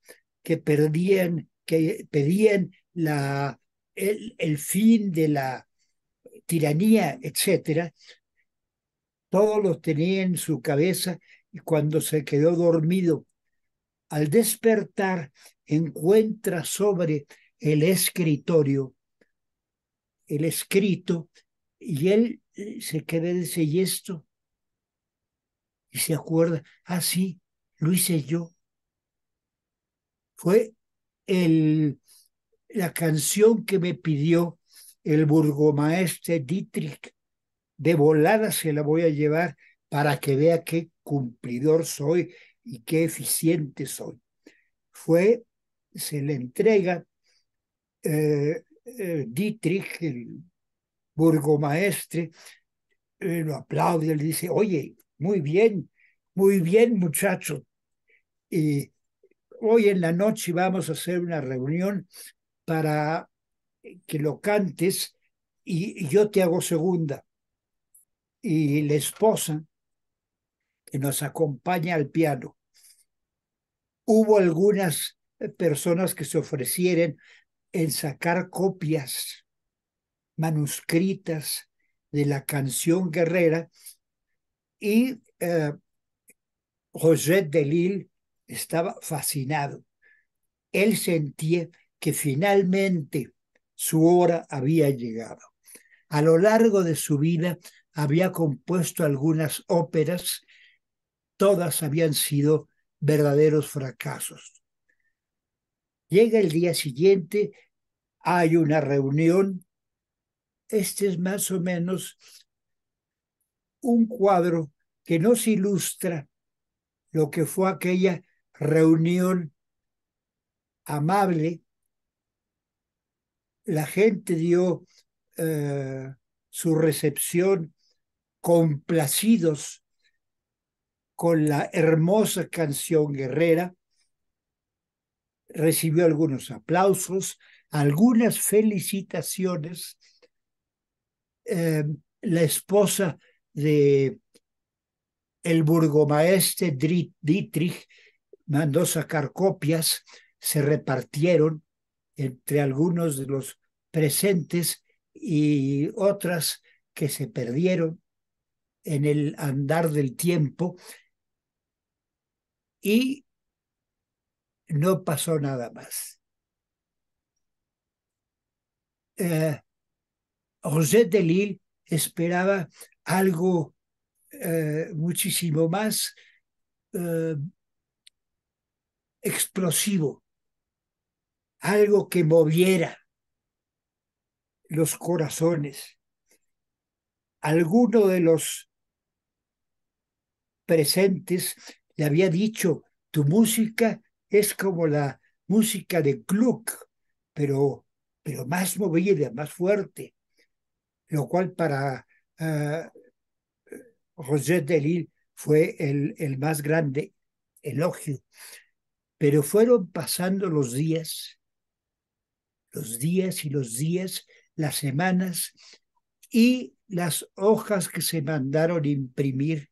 que, perdían, que pedían la, el, el fin de la tiranía, etcétera, todos los tenía en su cabeza y cuando se quedó dormido, al despertar encuentra sobre el escritorio, el escrito, y él eh, se queda y dice, ¿y Y se acuerda, ah, sí, lo hice yo. Fue el, la canción que me pidió el burgomaestre Dietrich. De volada se la voy a llevar para que vea qué cumplidor soy y qué eficiente soy. Fue, se le entrega eh, eh, Dietrich, el burgomaestre, eh, lo aplaude, le dice, oye, muy bien, muy bien muchacho. Y hoy en la noche vamos a hacer una reunión para que lo cantes y, y yo te hago segunda. Y la esposa que nos acompaña al piano. Hubo algunas personas que se ofrecieron en sacar copias manuscritas de la canción guerrera y Roger eh, José Delille estaba fascinado. Él sentía que finalmente su hora había llegado. A lo largo de su vida había compuesto algunas óperas, todas habían sido verdaderos fracasos. Llega el día siguiente, hay una reunión. Este es más o menos un cuadro que nos ilustra lo que fue aquella reunión amable. La gente dio eh, su recepción complacidos con la hermosa canción guerrera recibió algunos aplausos, algunas felicitaciones. Eh, la esposa de el burgomaestre Dietrich mandó sacar copias, se repartieron entre algunos de los presentes y otras que se perdieron en el andar del tiempo. Y no pasó nada más. Eh, José de esperaba algo eh, muchísimo más eh, explosivo, algo que moviera los corazones. Alguno de los presentes le había dicho, tu música es como la música de Gluck, pero, pero más movida, más fuerte, lo cual para eh, Roger José fue el, el más grande elogio. Pero fueron pasando los días, los días y los días, las semanas y las hojas que se mandaron imprimir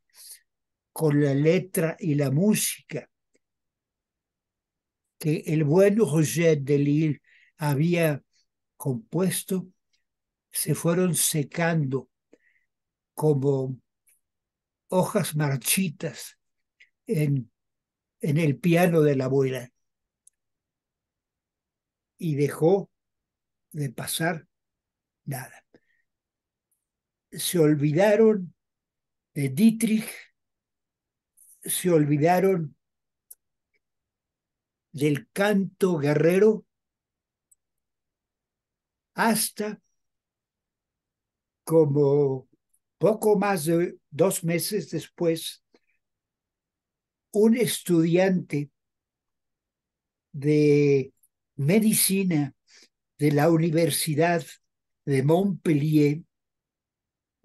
con la letra y la música que el buen Roger de Lille había compuesto se fueron secando como hojas marchitas en, en el piano de la abuela y dejó de pasar nada. Se olvidaron de Dietrich, se olvidaron del canto guerrero hasta como poco más de dos meses después, un estudiante de medicina de la Universidad de Montpellier,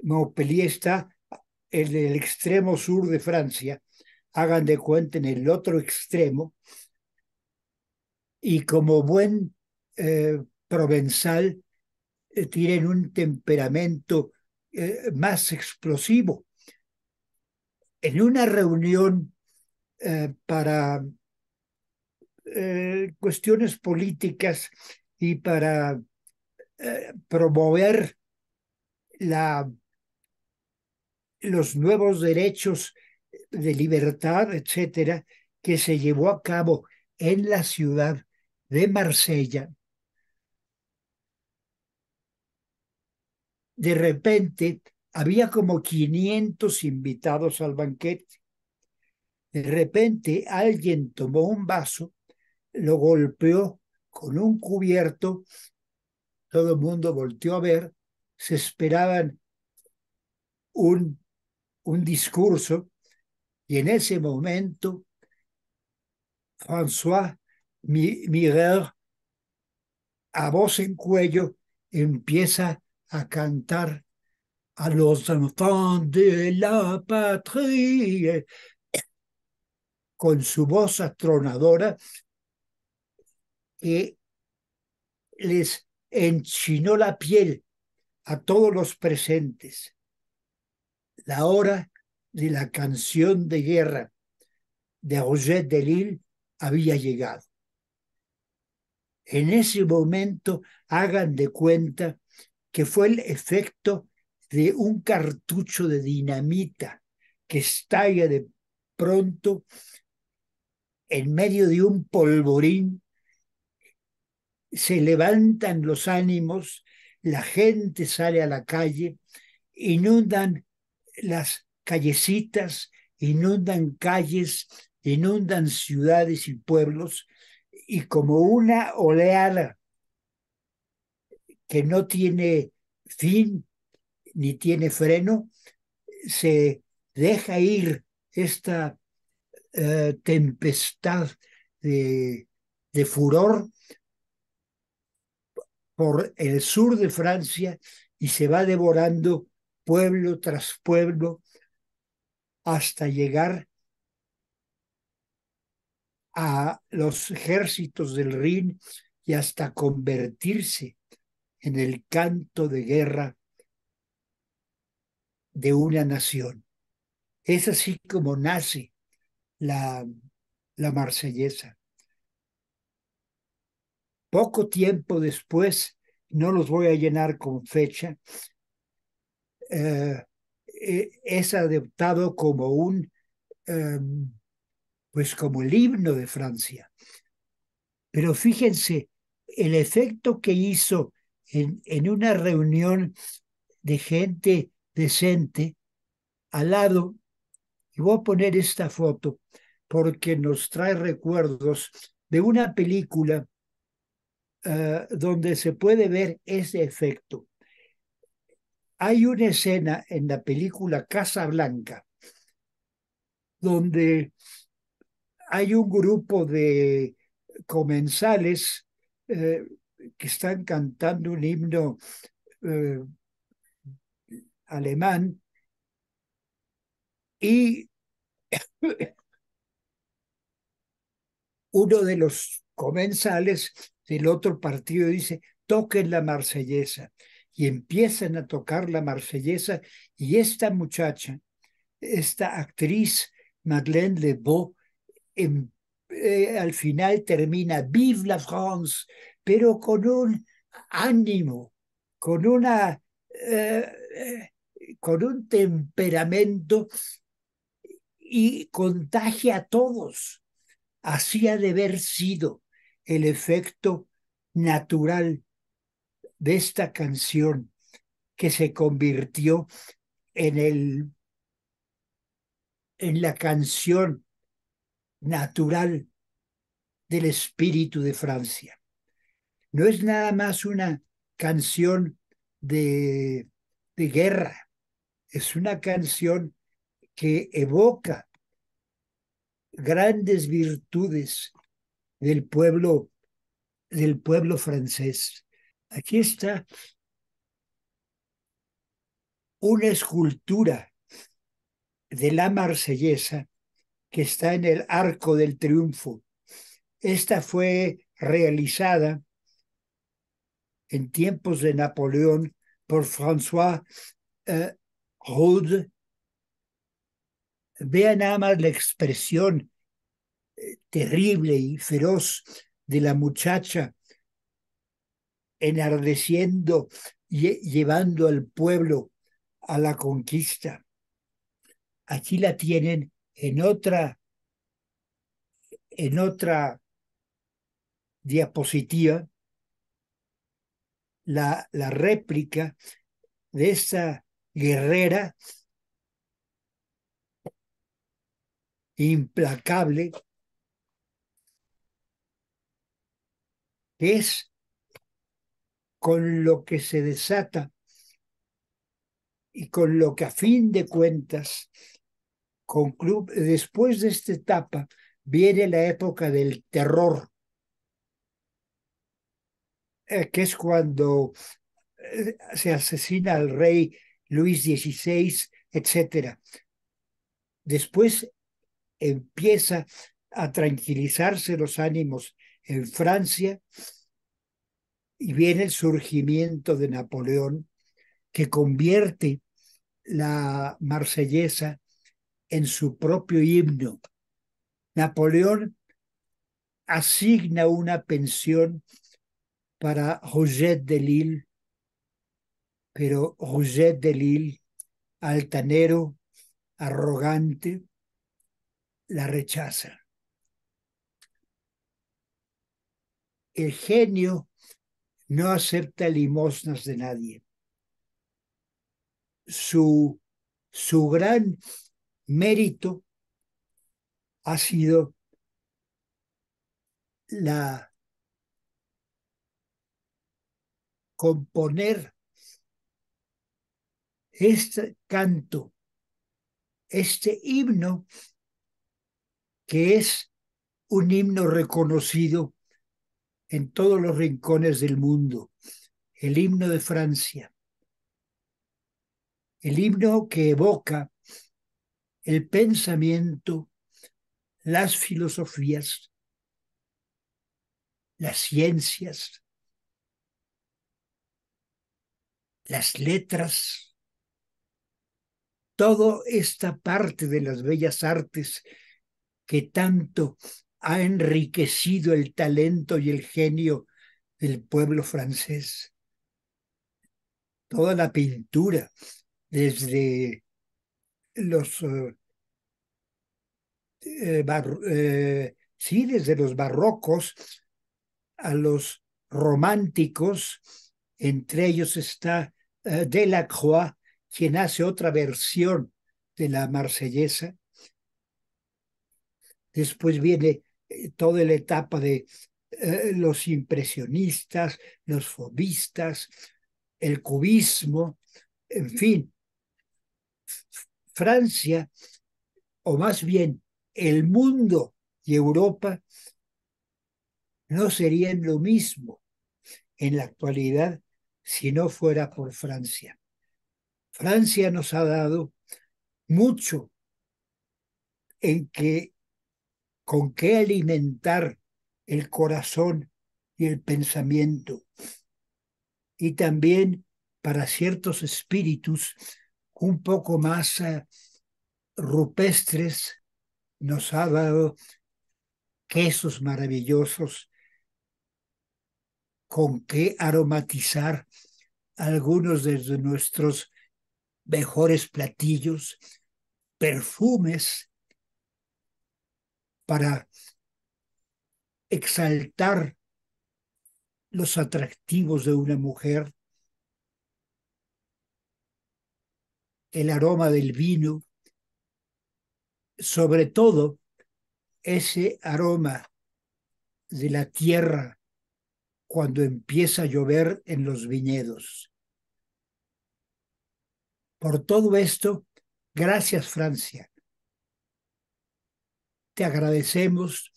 Montpellier está en el extremo sur de Francia, hagan de cuenta en el otro extremo, y como buen eh, provenzal eh, tienen un temperamento eh, más explosivo. En una reunión para cuestiones políticas y para promover la, los nuevos derechos de libertad, etcétera, que se llevó a cabo en la ciudad de Marsella, de repente había como 500 invitados al banquete. De repente alguien tomó un vaso, lo golpeó con un cubierto, todo el mundo volteó a ver, se esperaban un, un discurso y en ese momento François Miguel, a voz en cuello, empieza a cantar a los enfants de la patria con su voz atronadora que eh, les enchinó la piel a todos los presentes. La hora de la canción de guerra de Roger Delille había llegado en ese momento hagan de cuenta que fue el efecto de un cartucho de dinamita que estalla de pronto en medio de un polvorín. Se levantan los ánimos, la gente sale a la calle, inundan las callecitas, inundan calles, inundan ciudades y pueblos y como una oleada que no tiene fin ni tiene freno, se deja ir esta eh, tempestad de furor por el sur de Francia y se va devorando pueblo tras pueblo hasta llegar a los ejércitos del Rin y hasta convertirse en el canto de guerra de una nación. Es así como nace la, la marsellesa. Poco tiempo después, no los voy a llenar con fecha, eh, eh, es adoptado como un em, pues como el himno de Francia. Pero fíjense el efecto que hizo en, una reunión de gente decente al lado, y voy a poner esta foto porque nos trae recuerdos de una película eh, donde se puede ver ese efecto. Hay una escena en la película Casa Blanca donde hay un grupo de comensales eh, que están cantando un himno eh, alemán y uno de los comensales del otro partido dice, toquen la marsellesa. Y empiezan a tocar la marsellesa y esta muchacha, esta actriz, Madeleine Lebeau, eh, al final termina Vive la France, pero con un ánimo, con una... Eh, eh, con un temperamento y contagia a todos. Así ha de haber sido el efecto natural de esta canción que se convirtió en el en la canción natural del espíritu de Francia. No es nada más una canción de, guerra, es una canción que evoca grandes virtudes del pueblo del pueblo francés. Aquí está una escultura de la marsellesa que está en el Arco del Triunfo. Esta fue realizada en tiempos de Napoleón por François eh, Vean nada más la expresión eh, terrible y feroz de la muchacha enardeciendo y llevando al pueblo a la conquista. Aquí la tienen en otra, en otra diapositiva la, la réplica de esa guerrera implacable es con lo que se desata y con lo que a fin de cuentas después de esta etapa viene la época del terror, eh, que es cuando eh, se asesina al rey Luis XVI, etc. Después empieza a tranquilizarse los ánimos en Francia y viene el surgimiento de Napoleón que convierte la marsellesa en su propio himno. Napoleón asigna una pensión para Roger de Lille, pero Roger de Lille, altanero, arrogante, la rechaza. El genio no acepta limosnas de nadie. Su, su gran mérito ha sido la componer este canto, este himno, que es un himno reconocido en todos los rincones del mundo, el himno de Francia, el himno que evoca el pensamiento, las filosofías, las ciencias, las letras, toda esta parte de las bellas artes que tanto ha enriquecido el talento y el genio del pueblo francés. Toda la pintura, desde los eh, eh, eh, sí, desde los barrocos a los románticos, entre ellos está Delacroix, quien hace otra versión de la marsellesa. Después viene toda la etapa de los impresionistas, los fobistas, el cubismo, en fin, Francia, o más bien el mundo y Europa, no serían lo mismo en la actualidad si no fuera por Francia. Francia nos ha dado mucho en que con qué alimentar el corazón y el pensamiento y también para ciertos espíritus un poco más eh, rupestres, nos ha dado quesos maravillosos con que aromatizar algunos de nuestros mejores platillos, perfumes para exaltar los atractivos de una mujer el aroma del vino, sobre todo ese aroma de la tierra cuando empieza a llover en los viñedos. Por todo esto, gracias Francia. Te agradecemos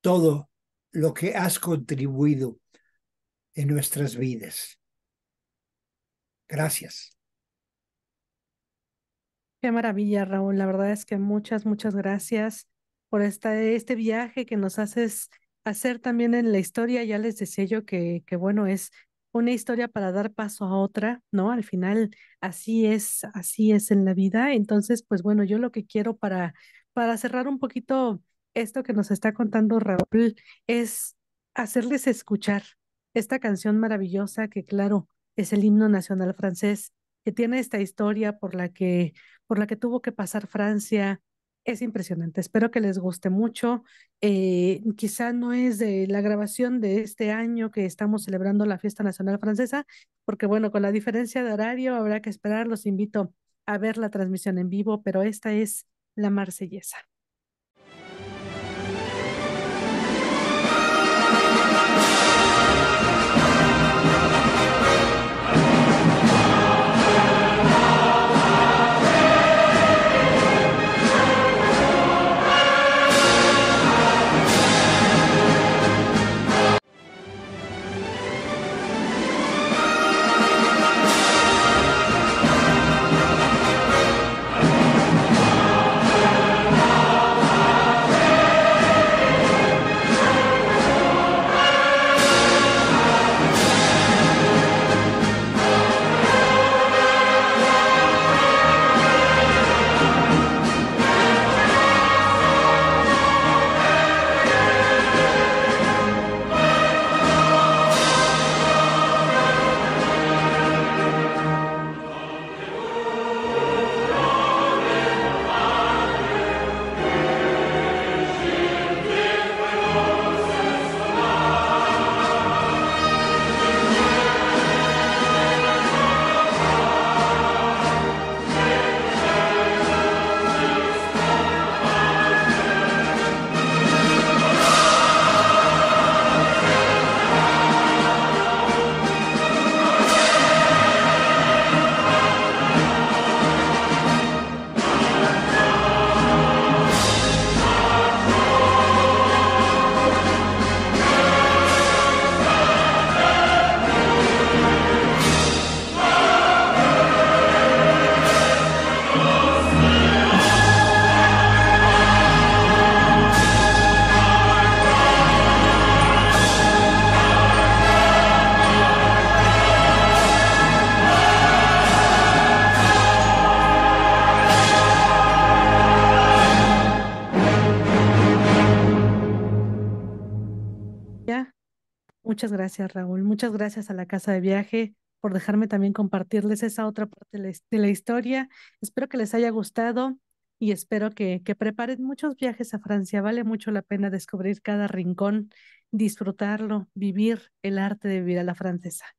todo lo que has contribuido en nuestras vidas. Gracias. Qué maravilla, Raúl. La verdad es que muchas, muchas gracias por esta, este viaje que nos haces hacer también en la historia. Ya les decía yo que, que bueno, es una historia para dar paso a otra, ¿no? Al final, así es, así es en la vida. Entonces, pues bueno, yo lo que quiero para, para cerrar un poquito esto que nos está contando Raúl es hacerles escuchar esta canción maravillosa que, claro, es el himno nacional francés, que tiene esta historia por la que por la que tuvo que pasar Francia. Es impresionante, espero que les guste mucho. Eh, quizá no es de la grabación de este año que estamos celebrando la fiesta nacional francesa, porque bueno, con la diferencia de horario habrá que esperar. Los invito a ver la transmisión en vivo, pero esta es la marsellesa. Muchas gracias, Raúl. Muchas gracias a la Casa de Viaje por dejarme también compartirles esa otra parte de la historia. Espero que les haya gustado y espero que, preparen muchos viajes a Francia. Vale mucho la pena descubrir cada rincón, disfrutarlo, vivir el arte de vivir a la francesa.